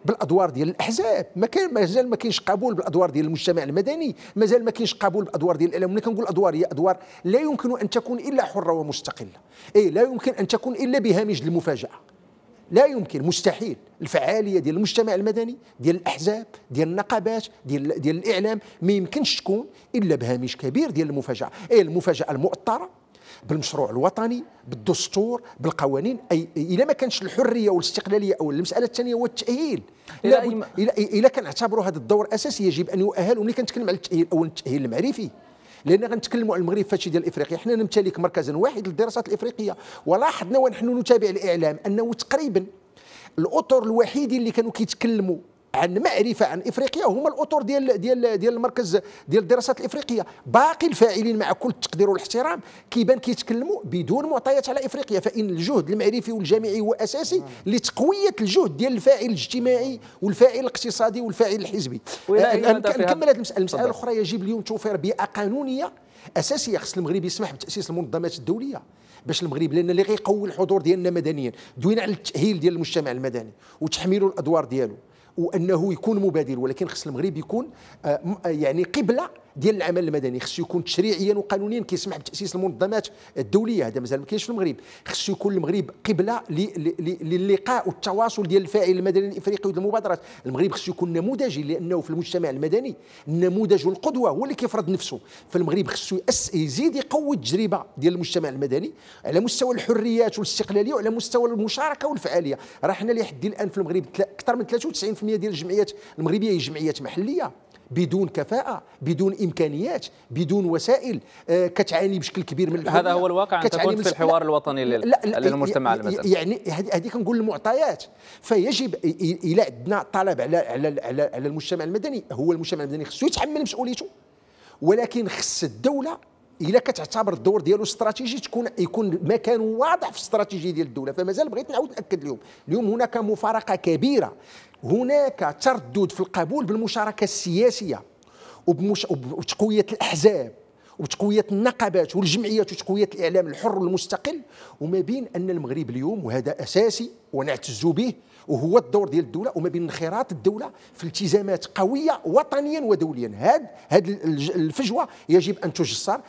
بالادوار ديال الاحزاب ما كان مازال ما كاينش قبول بالادوار ديال المجتمع المدني مازال ما كاينش قبول بالادوار ديال الاعلام ملي كنقول ادوار هي ادوار لا يمكن ان تكون الا حره ومستقله اي لا يمكن ان تكون الا بهامش المفاجاه لا يمكن مستحيل الفعاليه ديال المجتمع المدني ديال الاحزاب ديال النقابات ديال ديال الاعلام ما يمكنش تكون الا بهامش كبير ديال المفاجاه اي المفاجاه المؤطره بالمشروع الوطني بالدستور بالقوانين اي الا ما كانش الحريه والاستقلاليه او المساله الثانيه هو التاهيل الا إما... الا كنعتبروا هذا الدور اساسي يجب ان يؤهل وملي كنتكلم على التاهيل اولا التاهيل المعرفي لان غنتكلموا على المغرب فاشي ديال افريقيا حنا نمتلك مركزا واحد للدراسات الافريقيه ولاحظنا ونحن نتابع الاعلام انه تقريبا الاطر الوحيد اللي كانوا كيتكلموا عن معرفه عن افريقيا هما الاطر ديال ديال ديال المركز ديال الدراسات الافريقيه باقي الفاعلين مع كل التقدير والاحترام كيبان كيتكلموا بدون معطيات على افريقيا فان الجهد المعرفي والجامعي هو اساسي لتقويه الجهد ديال الفاعل الاجتماعي والفاعل الاقتصادي والفاعل الحزبي آه، نكمل هذه المساله المساله الاخرى يجب اليوم توفير بيئه قانونيه اساسيه خص المغرب يسمح بتاسيس المنظمات الدوليه باش المغرب لان اللي غيقوي الحضور ديالنا مدنيا دوينا على التاهيل ديال المجتمع المدني وتحميله الادوار ديالو وانه يكون مبادر ولكن خص المغرب يكون آه، آه، يعني قبله ديال العمل المدني خصو يكون تشريعيا وقانونيا كيسمح بتاسيس المنظمات الدوليه هذا مازال ما كاينش في المغرب خصو يكون المغرب قبله للقاء والتواصل ديال الفاعل المدني الافريقي والمبادرات المغرب خصو يكون نموذجي لانه في المجتمع المدني النموذج والقدوه هو اللي كيفرض نفسه فالمغرب خصو يزيد يقوي التجربه ديال المجتمع المدني على مستوى الحريات والاستقلاليه وعلى مستوى المشاركه والفعاليه راه حنا لحد الان في المغرب اكثر من 93% ديال الجمعيات المغربيه هي جمعيات محليه بدون كفاءه بدون امكانيات بدون وسائل آه، كتعاني بشكل كبير من هذا هو الواقع ان تكون في الحوار الوطني لا لا للمجتمع المدني يعني هذه كنقول المعطيات فيجب الى عندنا طلب على على على المجتمع المدني هو المجتمع المدني خصو يتحمل مسؤوليته ولكن خص الدوله الا كتعتبر الدور ديالو استراتيجي تكون يكون مكان واضح في الاستراتيجيه ديال الدوله فمازال بغيت نعاود ناكد اليوم اليوم هناك مفارقه كبيره هناك تردد في القبول بالمشاركه السياسيه وبتقويه الاحزاب وتقويه النقابات والجمعيات وتقويه الاعلام الحر المستقل وما بين ان المغرب اليوم وهذا اساسي ونعتز به وهو الدور ديال الدوله وما بين انخراط الدوله في التزامات قويه وطنيا ودوليا هاد هاد الفجوه يجب ان تجسر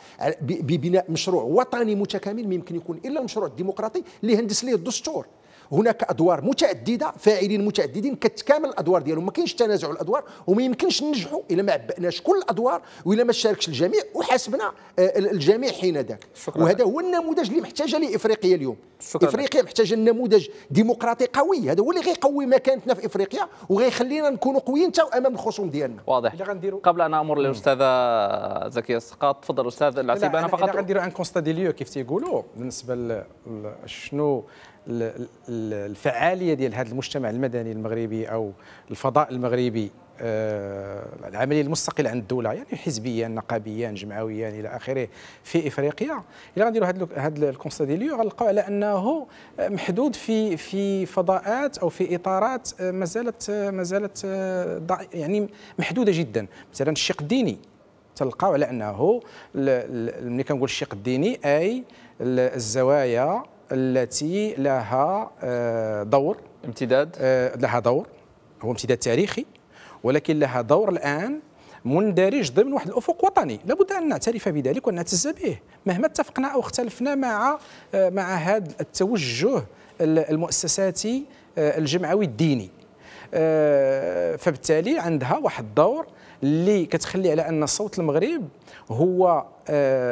ببناء مشروع وطني متكامل ما يمكن يكون الا المشروع الديمقراطي اللي هندس ليه الدستور هناك ادوار متعدده فاعلين متعددين كتكامل الادوار ديالهم ما كاينش تنازع الادوار وما يمكنش ننجحوا الا ما عبأناش كل الادوار والا ما شاركش الجميع وحاسبنا آه، الجميع حين ذاك وهذا هو النموذج اللي محتاجه لافريقيا اليوم شكرا افريقيا محتاجه نموذج ديمقراطي قوي هذا هو اللي غيقوي مكانتنا في افريقيا وغيخلينا نكونوا قويين حتى امام الخصوم ديالنا واضح اللي قبل ان امر للاستاذه زكيه السقاط تفضل استاذ العسيبي انا فقط غنديروا ان كونستا دي ليو كيف تيقولوا بالنسبه لشنو الفعاليه ديال هذا المجتمع المدني المغربي او الفضاء المغربي آه، العمليه المستقله عن الدوله يعني حزبيا نقابيا جمعويا الى اخره في افريقيا الا غنديروا هذا هذا الكونستا دي ليو غنلقاو على انه محدود في في فضاءات او في اطارات آه، ما زالت آه، ما زالت يعني محدوده جدا مثلا الشق الديني تلقاو على انه ملي كنقول الشق الديني اي الزوايا التي لها آه، دور امتداد آه، لها دور هو امتداد تاريخي ولكن لها دور الآن مندرج ضمن واحد الافق وطني لابد ان نعترف بذلك ونعتز به مهما اتفقنا او اختلفنا مع آه، مع هذا التوجه المؤسساتي الجمعوي الديني فبالتالي عندها واحد الدور اللي كتخلي على ان صوت المغرب هو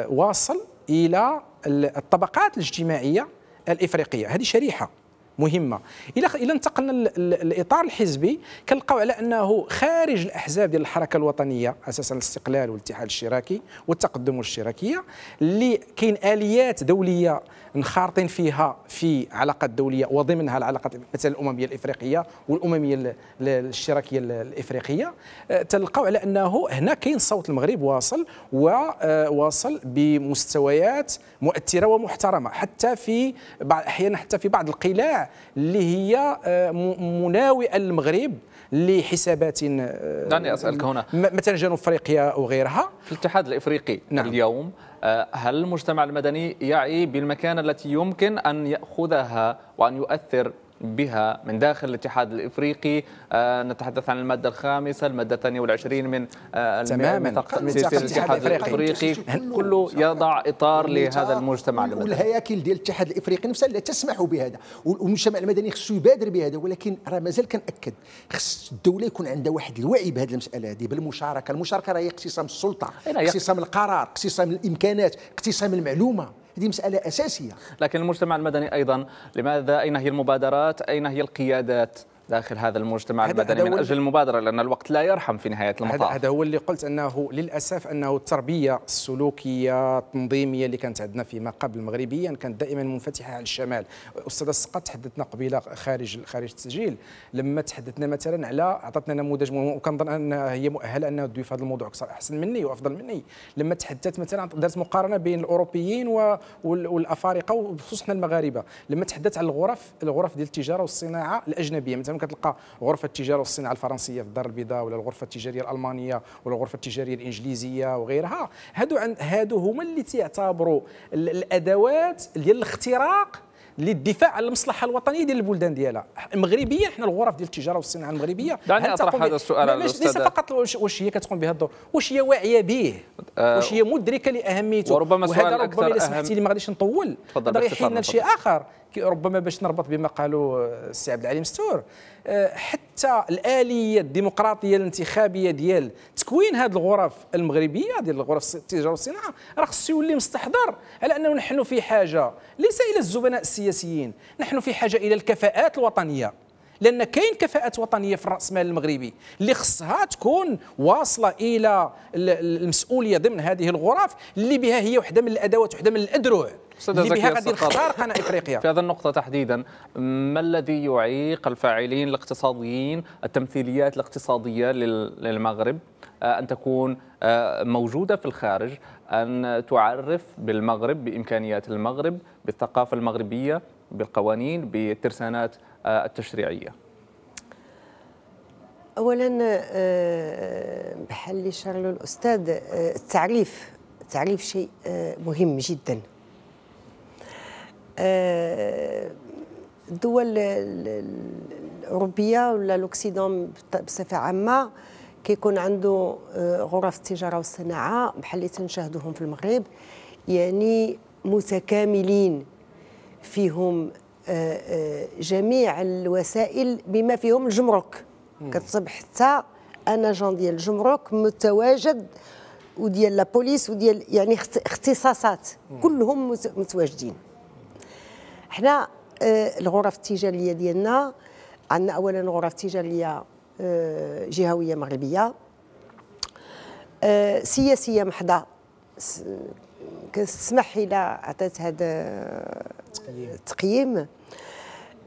واصل الى الطبقات الاجتماعيه الافريقيه هذه شريحه مهمه الى الى انتقلنا للاطار الحزبي كنلقاو على انه خارج الاحزاب ديال الحركه الوطنيه اساسا الاستقلال والاتحاد الاشتراكي والتقدم والاشتراكيه اللي كاين اليات دوليه انخرطين فيها في علاقات دوليه وضمنها العلاقات مثلا الامميه الافريقيه والامميه الاشتراكيه الافريقيه أه، تلقاو على انه هنا كاين صوت المغرب واصل وواصل أه، بمستويات مؤثره ومحترمه حتى في بعض احيانا حتى في بعض القلاع اللي هي آه، مناوئه للمغرب لحسابات آه، دعني اسالك هنا مثلا جنوب افريقيا وغيرها في الاتحاد الافريقي نعم. اليوم آه، هل المجتمع المدني يعي بالمكانه التي يمكن ان ياخذها وان يؤثر بها من داخل الاتحاد الافريقي آه، نتحدث عن الماده الخامسه الماده الثانيه والعشرين من آه، تماما الاتحاد الافريقي كله يضع اطار لهذا المجتمع المدني والهياكل ديال الاتحاد الافريقي نفسها لا تسمح بهذا والمجتمع المدني خصو يبادر بهذا ولكن راه مازال كناكد خص الدوله يكون عندها واحد الوعي بهذه المساله هذه بالمشاركه المشاركه راهي اقتسام السلطه اقتسام القرار اقتسام الامكانات اقتسام المعلومه هذه مسألة أساسية لكن المجتمع المدني أيضا لماذا أين هي المبادرات أين هي القيادات داخل هذا المجتمع المدني من اجل المبادره لان الوقت لا يرحم في نهايه المطاف هذا هو اللي قلت انه للاسف انه التربيه السلوكيه التنظيميه اللي كانت عندنا فيما قبل مغربيا كانت دائما منفتحه على الشمال استاذ سقط تحدثنا قبيله خارج خارج التسجيل لما تحدثنا مثلا على اعطتنا نموذج وكنظن ان هي مؤهله انها تدوي في هذا الموضوع اكثر احسن مني وافضل مني لما تحدثت مثلا دارت مقارنه بين الاوروبيين والافارقه وخصوصا المغاربه لما تحدثت على الغرف الغرف ديال التجاره والصناعه الاجنبيه مثلا كتلقى غرفه التجاره والصناعه الفرنسيه في الدار البيضاء ولا الغرفه التجاريه الالمانيه ولا الغرفه التجاريه الانجليزيه وغيرها هادو عند هادو هما اللي تيعتبروا الادوات ديال الاختراق للدفاع على المصلحه الوطنيه ديال البلدان ديالها مغربيا حنا الغرف ديال التجاره والصناعه المغربيه دعني اطرح هذا السؤال على ليس فقط واش هي كتقوم بهذا الدور واش هي واعيه به آه، واش هي مدركه لاهميته وربما سؤال وهذا ربما الا سمحتي لي ما غاديش نطول هذا غيحيدنا شيء اخر ربما باش نربط بما قالوا آه، السي عبد العليم ستور آه، حتى الاليه الديمقراطيه الانتخابيه ديال تكوين هذه الغرف المغربيه ديال الغرف التجاره والصناعه راه خصو يولي مستحضر على انه نحن في حاجه ليس الى الزبناء السياسيين نحن في حاجه الى الكفاءات الوطنيه لان كاين كفاءات وطنيه في راس المال المغربي اللي خصها تكون واصله الى المسؤوليه ضمن هذه الغرف اللي بها هي وحده من الادوات وحده من الادروع بها غادي تختار قناه افريقيا في هذه النقطه تحديدا ما الذي يعيق الفاعلين الاقتصاديين التمثيليات الاقتصاديه للمغرب آه، ان تكون آه، موجوده في الخارج ان تعرف بالمغرب بامكانيات المغرب بالثقافه المغربيه بالقوانين بالترسانات آه، التشريعيه اولا بحال اللي شارلو الاستاذ التعريف التعريف شيء مهم جدا الدول آه، الاوروبيه ولا لوكسيدون بصفه عامه كيكون عنده آه، غرف التجاره والصناعه بحال اللي تنشاهدوهم في المغرب يعني متكاملين فيهم آه، جميع الوسائل بما فيهم الجمرك كتصبح حتى انا جون ديال الجمرك متواجد وديال لابوليس وديال يعني اختصاصات كلهم متواجدين حنا آه، الغرف التجاريه ديالنا عندنا اولا غرف تجاريه آه، جهويه مغربيه آه، سياسيه محضه كتسمح الى عطات هذا التقييم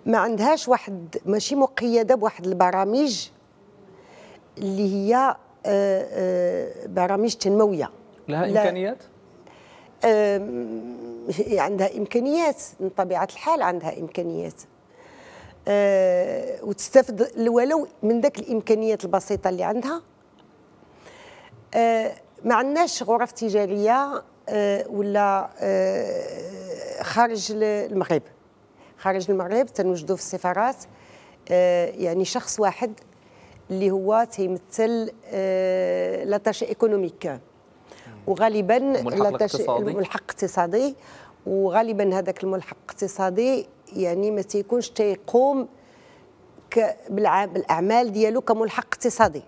ما عندهاش واحد ماشي مقيده بواحد البرامج اللي هي برامج تنمويه لها امكانيات؟ عندها امكانيات من طبيعه الحال عندها امكانيات أه، وتستافد ولو من ذاك الامكانيات البسيطه اللي عندها أه، ما عندناش غرف تجاريه أه، ولا خارج المغرب خارج المغرب تنوجدوا في السفارات يعني شخص واحد اللي هو تيمثل لاتاشي ايكونوميك وغالبا ملحق الاقتصادي اقتصادي ملحق اقتصادي وغالبا هذاك الملحق الاقتصادي يعني ما تيكونش تيقوم بالاعمال ديالو كملحق اقتصادي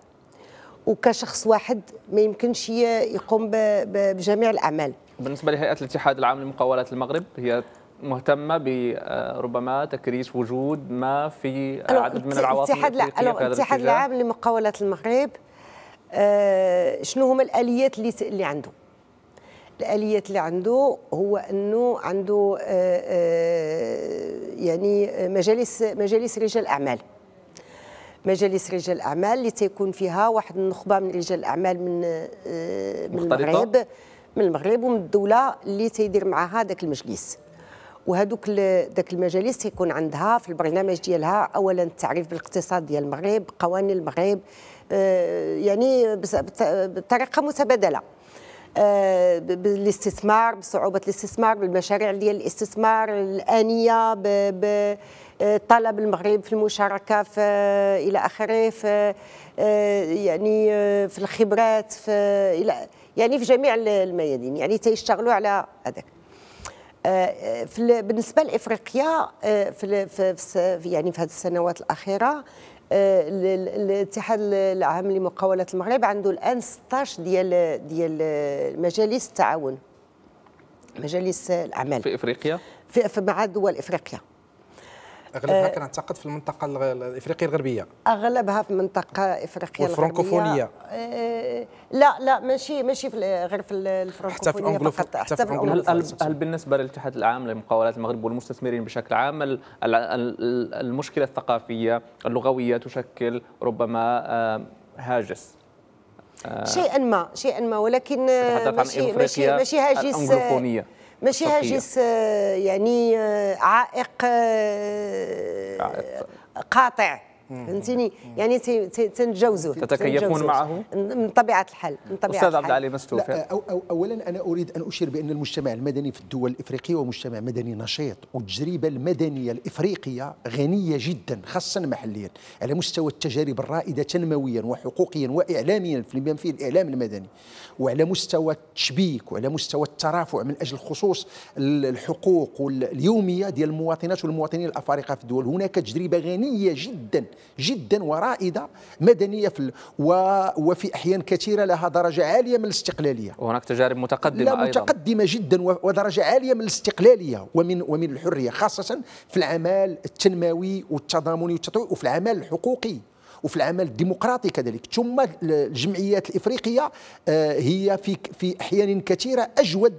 وكشخص واحد ما يمكنش يقوم بجميع الاعمال بالنسبه لهيئه الاتحاد العام لمقاولات المغرب هي مهتمه بربما آه، تكريس وجود ما في عدد من العواصم الاتحاد العام لمقاولات المغرب آه، شنو هما الاليات اللي اللي عنده الاليات اللي عنده هو انه عنده آه، آه، يعني مجالس مجالس رجال اعمال مجالس رجال الاعمال اللي تيكون فيها واحد النخبه من رجال الاعمال من من المغرب من المغرب ومن الدوله اللي تيدير معها داك المجلس وهذوك ذاك المجالس تيكون عندها في البرنامج ديالها اولا التعريف بالاقتصاد ديال المغرب قوانين المغرب آه، يعني بطريقه متبادله آه، بالاستثمار بصعوبه الاستثمار بالمشاريع ديال الاستثمار الانيه آه، طلب المغرب في المشاركه في الى اخره في يعني في الخبرات في الى يعني في جميع الميادين يعني تيشتغلوا على هذاك بالنسبه لافريقيا في يعني في هذه السنوات الاخيره الاتحاد العام لمقاولات المغرب عنده الآن 16 ديال ديال مجالس التعاون مجالس الأعمال في إفريقيا في مع دول إفريقيا اغلبها آه كنعتقد في المنطقه الافريقيه الغربيه اغلبها في المنطقه الافريقيه والفرنكوفونيه آه لا لا ماشي ماشي في غير في الفرنكوفونيه حتى في فقط حتى في في هل, هل بالنسبه للاتحاد العام لمقاولات المغرب والمستثمرين بشكل عام المشكله الثقافيه اللغويه تشكل ربما آه، هاجس آه، شيئا ما شيئا ما ولكن آه، ماشي ماشي ماشي هاجس ماشي هاجس آه، يعني آه، عائق, آه، عائق قاطع فهمتيني يعني تنتجاوزوه تتكيفون معه من طبيعه الحال من طبيعه استاذ عبد العلي مستوفى أو أو اولا انا اريد ان اشير بان المجتمع المدني في الدول الافريقيه هو مجتمع مدني نشيط والتجربه المدنيه الافريقيه غنيه جدا خاصه محليا على مستوى التجارب الرائده تنمويا وحقوقيا واعلاميا بما فيه الاعلام المدني وعلى مستوى التشبيك وعلى مستوى الترافع من اجل خصوص الحقوق اليوميه ديال المواطنات والمواطنين الافارقه في الدول هناك تجربه غنيه جدا جدا ورائده مدنيه في و... وفي احيان كثيره لها درجه عاليه من الاستقلاليه وهناك تجارب متقدمه لا متقدمه جدا ودرجه عاليه من الاستقلاليه ومن ومن الحريه خاصه في العمل التنموي والتضامني والتطوعي وفي العمل الحقوقي وفي العمل الديمقراطي كذلك ثم الجمعيات الافريقيه آه، هي في في احيان كثيره اجود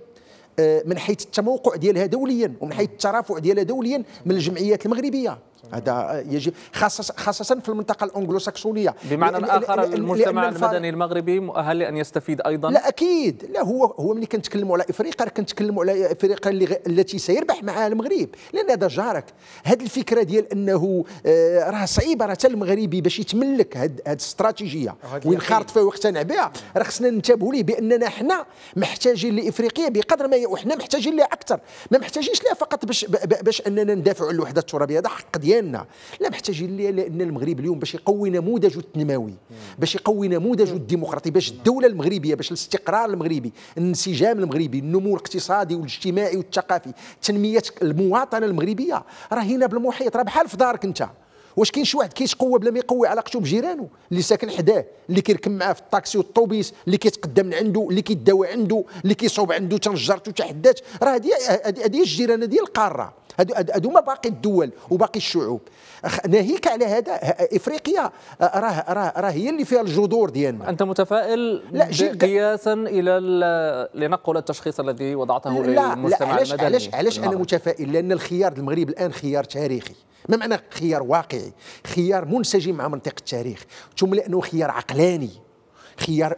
آه، من حيث التموقع ديالها دوليا ومن حيث الترافع ديالها دوليا من الجمعيات المغربيه هذا يجب خاصة خاصة في المنطقة الأنجلوساكسونية بمعنى آخر المجتمع المدني المغربي مؤهل لأن يستفيد أيضا لا أكيد لا هو هو ملي كنتكلموا على إفريقيا كنتكلموا على إفريقيا اللي التي سيربح معها المغرب لأن هذا جارك هذه الفكرة ديال أنه آه، راه صعيبة راه حتى المغربي باش يتملك هذه الاستراتيجيه وينخرط فيها ويقتنع بها راه خصنا ننتبهوا ليه بأننا حنا محتاجين لإفريقيا بقدر ما وحنا محتاجين لها أكثر ما محتاجينش لها فقط باش باش أننا ندافعوا على الوحدة الترابية هذا حق ديال ديالنا لا محتاجين ليه لان المغرب اليوم باش يقوي نموذجه التنموي باش يقوي نموذجه الديمقراطي باش الدوله المغربيه باش الاستقرار المغربي الانسجام المغربي النمو الاقتصادي والاجتماعي والثقافي تنميه المواطنه المغربيه راه هنا بالمحيط راه بحال في دارك انت واش كاين شي واحد كيتقوى بلا ما يقوي علاقته بجيرانه اللي ساكن حداه اللي كيركب معاه في الطاكسي والطوبيس اللي كيتقدم عنده اللي كيداوى عنده اللي كيصوب عنده تنجرته تحدات راه هذه هذه الجيرانه ديال القاره هادو ما باقي الدول وباقي الشعوب ناهيك على هذا افريقيا راه راه راه هي اللي فيها الجذور ديالنا انت متفائل لا قياسا الى لنقل التشخيص الذي وضعته لا للمجتمع لا المدني علاش علاش انا متفائل لان الخيار المغرب الان خيار تاريخي ما معنى خيار واقعي طبيعي خيار منسجم مع منطق التاريخ ثم لانه خيار عقلاني خيار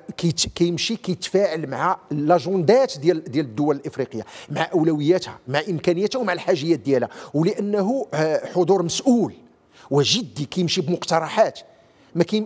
كيمشي كيتفاعل مع لاجوندات ديال ديال الدول الافريقيه مع اولوياتها مع امكانياتها ومع الحاجيات ديالها ولانه آه، حضور مسؤول وجدي كيمشي بمقترحات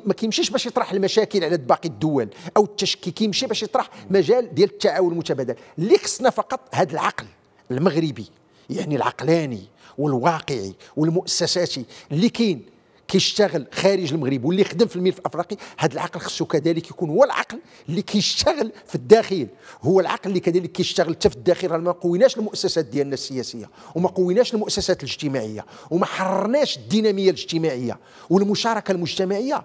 ما كيمشيش باش يطرح المشاكل على باقي الدول او التشكي كيمشي باش يطرح مجال ديال التعاون المتبادل اللي خصنا فقط هذا العقل المغربي يعني العقلاني والواقعي والمؤسساتي اللي كاين كيشتغل خارج المغرب واللي خدم في الملف الافريقي هذا العقل خصو كذلك يكون هو العقل اللي كيشتغل في الداخل هو العقل اللي كذلك كيشتغل حتى في الداخل راه ما قويناش المؤسسات ديالنا السياسيه وما قويناش المؤسسات الاجتماعيه وما حررناش الديناميه الاجتماعيه والمشاركه المجتمعيه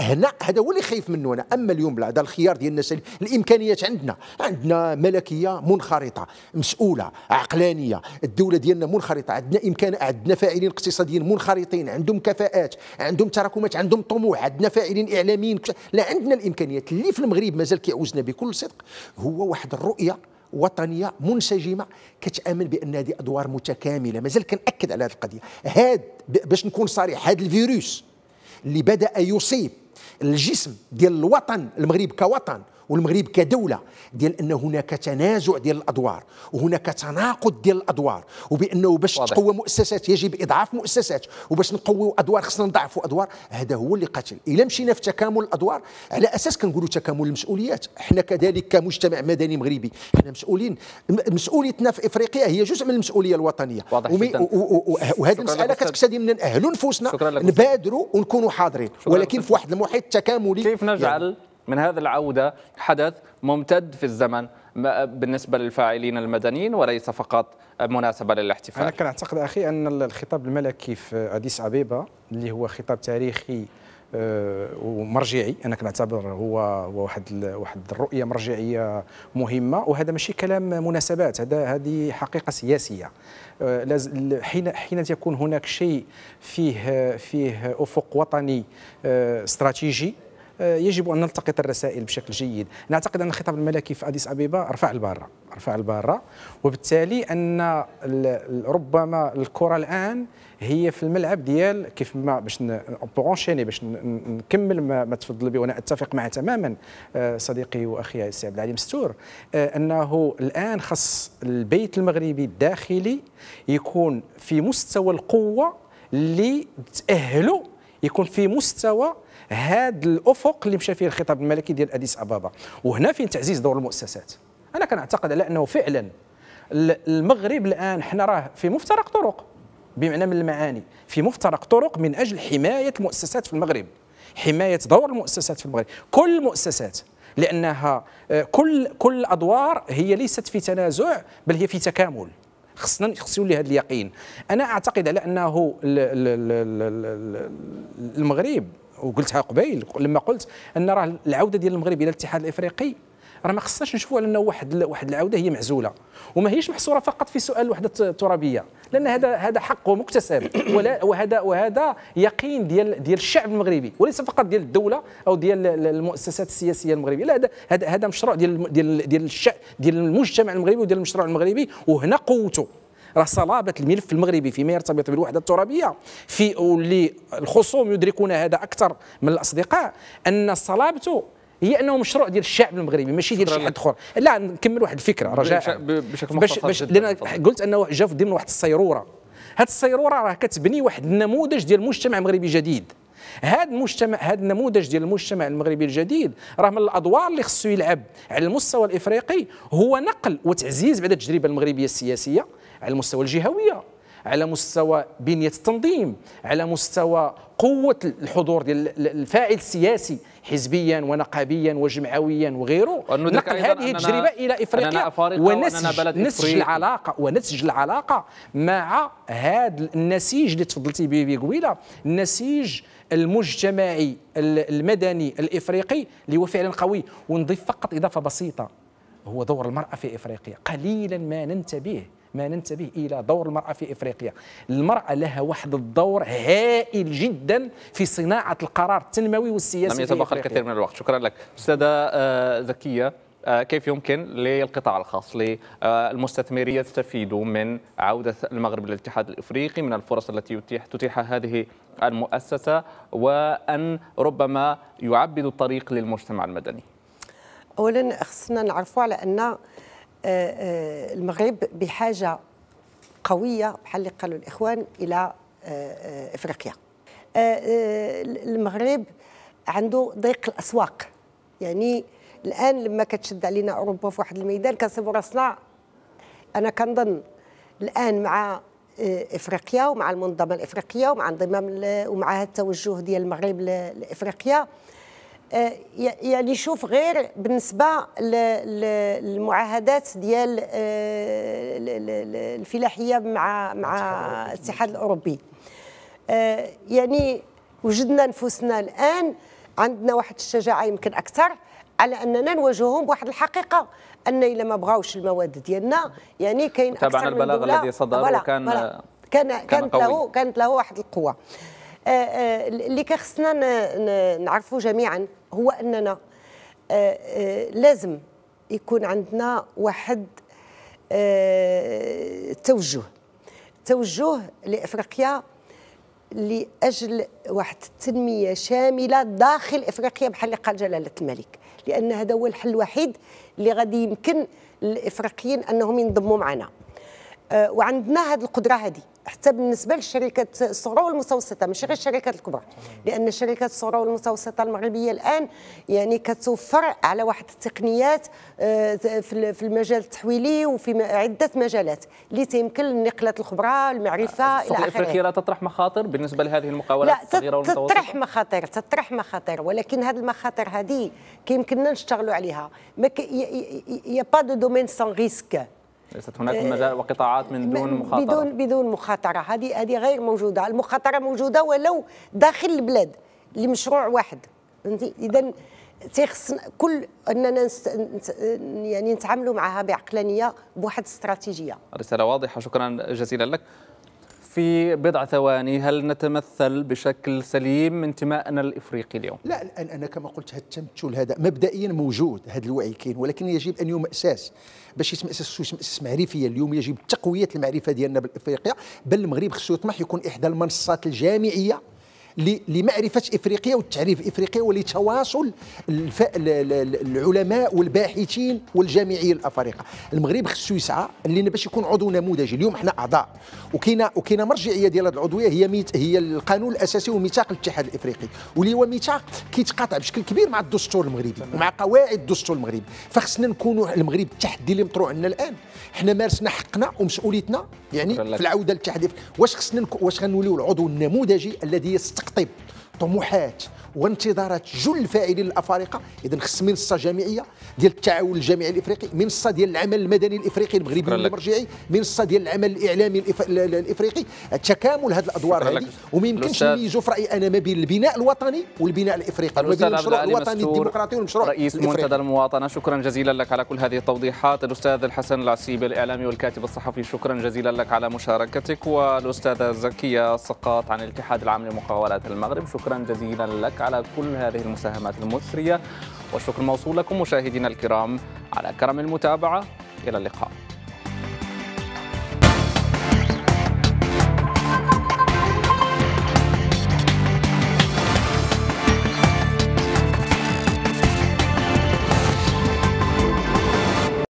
هنا هذا هو اللي خايف منه انا اما اليوم هذا الخيار ديال الناس الامكانيات عندنا عندنا ملكيه منخرطه مسؤوله عقلانيه الدوله ديالنا منخرطه عندنا امكان عندنا فاعلين اقتصاديين منخرطين عندهم كفاءات عندهم تراكمات عندهم طموح عندنا فاعلين اعلاميين لا عندنا الامكانيات اللي في المغرب مازال كيعوزنا بكل صدق هو واحد الرؤيه وطنيه منسجمه كتامن بان هذه ادوار متكامله مازال كناكد على هذه القضيه هاد باش نكون صريح هذا الفيروس اللي بدا يصيب الجسم ديال الوطن المغرب كوطن والمغرب كدوله ديال ان هناك تنازع ديال الادوار وهناك تناقض ديال الادوار وبانه باش تقوى مؤسسات يجب اضعاف مؤسسات وباش نقويو ادوار خصنا نضعفوا ادوار هذا هو اللي قاتل الا مشينا في تكامل الادوار على اساس كنقولوا تكامل المسؤوليات احنا كذلك كمجتمع مدني مغربي احنا مسؤولين مسؤوليتنا في افريقيا هي جزء من المسؤوليه الوطنيه واضح وهذه المساله كتقتضي مننا ناهلوا نفوسنا نبادروا ونكونوا حاضرين ولكن في واحد المحيط تكاملي كيف نجعل يعني من هذا العودة حدث ممتد في الزمن بالنسبة للفاعلين المدنيين وليس فقط مناسبة للاحتفال أنا كنعتقد أخي أن الخطاب الملكي في أديس أبيبا اللي هو خطاب تاريخي آه، ومرجعي انا كنعتبر هو هو واحد واحد الرؤيه مرجعيه مهمه وهذا ماشي كلام مناسبات هذا هذه حقيقه سياسيه آه، حين حين يكون هناك شيء فيه فيه افق وطني آه، استراتيجي آه، يجب ان نلتقط الرسائل بشكل جيد نعتقد ان الخطاب الملكي في اديس ابيبا رفع الباره رفع الباره وبالتالي ان ربما الكره الان هي في الملعب ديال كيف ما باش بونشيني باش نكمل ما, ما تفضل به وانا اتفق معه تماما آه، صديقي واخي السي عبد العلي مستور آه، انه الان خص البيت المغربي الداخلي يكون في مستوى القوه اللي تاهله يكون في مستوى هذا الافق اللي مشى فيه الخطاب الملكي ديال اديس ابابا وهنا فين تعزيز دور المؤسسات انا كنعتقد على انه فعلا المغرب الان حنا راه في مفترق طرق بمعنى من المعاني في مفترق طرق من اجل حمايه المؤسسات في المغرب حمايه دور المؤسسات في المغرب كل المؤسسات لانها آه، كل كل الادوار هي ليست في تنازع بل هي في تكامل خصنا خص يولي هذا اليقين انا اعتقد على انه المغرب وقلتها قبيل لما قلت ان راه العوده ديال المغرب الى الاتحاد الافريقي راه ما خصناش نشوفوا على انه واحد واحد العوده هي معزوله وماهيش محصوره فقط في سؤال الوحده الترابيه لان هذا هذا حق مكتسب ولا وهذا وهذا يقين ديال ديال الشعب المغربي وليس فقط ديال الدوله او ديال المؤسسات السياسيه المغربيه لا هذا هذا هذا مشروع ديال ديال ديال الشعب ديال المجتمع المغربي وديال المشروع المغربي وهنا قوته راه صلابه الملف المغربي فيما يرتبط بالوحده الترابيه في واللي الخصوم يدركون هذا اكثر من الاصدقاء ان صلابته هي انه مشروع ديال الشعب المغربي ماشي ديال شي حد اخر لا نكمل واحد الفكره رجاء بشكل باش باش لان قلت انه جا ضمن واحد الصيروره هاد الصيروره راه كتبني واحد النموذج ديال المجتمع المغربي جديد هاد المجتمع هاد النموذج ديال المجتمع المغربي الجديد راه من الادوار اللي خصو يلعب على المستوى الافريقي هو نقل وتعزيز بعد التجربه المغربيه السياسيه على المستوى الجهويه على مستوى بنيه التنظيم على مستوى قوه الحضور ديال الفاعل السياسي حزبيا ونقابيا وجمعويا وغيره نقل هذه التجربه الى افريقيا ونسج نسج العلاقه ونسج العلاقه مع هذا النسيج اللي تفضلتي به قبيله النسيج المجتمعي المدني الافريقي اللي هو فعلا قوي ونضيف فقط اضافه بسيطه هو دور المراه في افريقيا قليلا ما ننتبه ما ننتبه إلى دور المرأة في إفريقيا المرأة لها واحد الدور هائل جدا في صناعة القرار التنموي والسياسي لم يتبقى الكثير من الوقت شكرا لك أستاذة آه، زكية آه، كيف يمكن للقطاع الخاص للمستثمرين آه، يستفيدوا من عودة المغرب للاتحاد الإفريقي من الفرص التي يتيح تتيحها هذه المؤسسة وأن ربما يعبدوا الطريق للمجتمع المدني أولا خصنا نعرفوا على أن المغرب بحاجه قويه بحال اللي قالوا الاخوان الى آه، افريقيا آه، آه، المغرب عنده ضيق الاسواق يعني الان لما كتشد علينا اوروبا في واحد الميدان كنصيبوا راسنا انا كنظن الان مع افريقيا ومع المنظمه الافريقيه ومع انضمام ومع التوجه ديال المغرب لافريقيا آه، يعني شوف غير بالنسبه للمعاهدات ديال آه، الفلاحيه مع مع الاتحاد الاوروبي آه، يعني وجدنا نفوسنا الان عندنا واحد الشجاعه يمكن اكثر على اننا نواجههم بواحد الحقيقه ان الا ما بغاوش المواد ديالنا يعني كاين اكثر طبعا البلاغ الذي صدر وكان بلا. كان كانت له كانت له واحد القوه اللي كخصنا نعرفوا جميعا هو اننا آه، آه، لازم يكون عندنا واحد آه، توجه توجه لافريقيا لاجل واحد التنميه شامله داخل افريقيا بحال اللي قال جلاله الملك لان هذا هو الحل الوحيد اللي غادي يمكن للافريقيين انهم ينضموا معنا وعندنا هذه القدره هذه حتى بالنسبه للشركات الصغرى والمتوسطه ماشي غير الشركات الكبرى لان الشركات الصغرى والمتوسطه المغربيه الان يعني كتوفر على واحد التقنيات آه، في المجال التحويلي وفي عده مجالات اللي تيمكن نقله الخبره المعرفه آه، الى اخره الافريقيه لا تطرح مخاطر بالنسبه لهذه المقاولات الصغيره والمتوسطه تطرح مخاطر تطرح مخاطر ولكن هذه المخاطر هذه كيمكننا نشتغلوا عليها ما يا با دو دومين سان ريسك ليست هناك مجال وقطاعات من دون مخاطره بدون بدون مخاطره هذه هذه غير موجوده المخاطره موجوده ولو داخل البلاد لمشروع واحد اذا تيخصنا كل اننا يعني نتعاملوا معها بعقلانيه بواحد الاستراتيجيه رساله واضحه شكرا جزيلا لك في بضع ثواني هل نتمثل بشكل سليم انتمائنا الافريقي اليوم؟ لا الان انا كما قلت هذا التمثل هذا مبدئيا موجود هذا الوعي كاين ولكن يجب ان يمأساس باش يتمأسس يتمأسس معرفيا اليوم يجب تقويه المعرفه ديالنا بالافريقيا بل المغرب خصو يطمح يكون احدى المنصات الجامعيه لمعرفة إفريقيا والتعريف إفريقيا ولتواصل العلماء والباحثين والجامعيين الأفارقة المغرب خصو يسعى لأن باش يكون عضو نموذجي اليوم حنا أعضاء وكاينة وكاينة مرجعية ديال هذه العضوية هي ميت هي القانون الأساسي وميثاق الاتحاد الإفريقي واللي هو ميثاق كيتقاطع بشكل كبير مع الدستور المغربي ومع قواعد الدستور المغربي فخصنا نكونوا المغرب التحدي اللي مطروح عندنا الآن حنا مارسنا حقنا ومسؤوليتنا يعني في العودة للاتحاد واش خصنا واش غنوليو العضو النموذجي الذي يستقبل تقطيب طموحات وانتظارات جل الفاعلين الافارقه اذا خص منصه جامعيه ديال التعاون الجامعي الافريقي منصه ديال العمل المدني الافريقي المغربي المرجعي منصه ديال العمل الاعلامي الافريقي تكامل هذه الادوار هذه وما يمكنش نميزوا في رايي انا ما بين البناء الوطني والبناء الافريقي ما بين المشروع الوطني الديمقراطي والمشروع رئيس منتدى المواطنه شكرا جزيلا لك على كل هذه التوضيحات الاستاذ الحسن العسيبي الاعلامي والكاتب الصحفي شكرا جزيلا لك على مشاركتك والاستاذه زكيه سقاط عن الاتحاد العام لمقاولات المغرب شكرا جزيلا لك على كل هذه المساهمات المثرية والشكر موصول لكم مشاهدينا الكرام على كرم المتابعة إلى اللقاء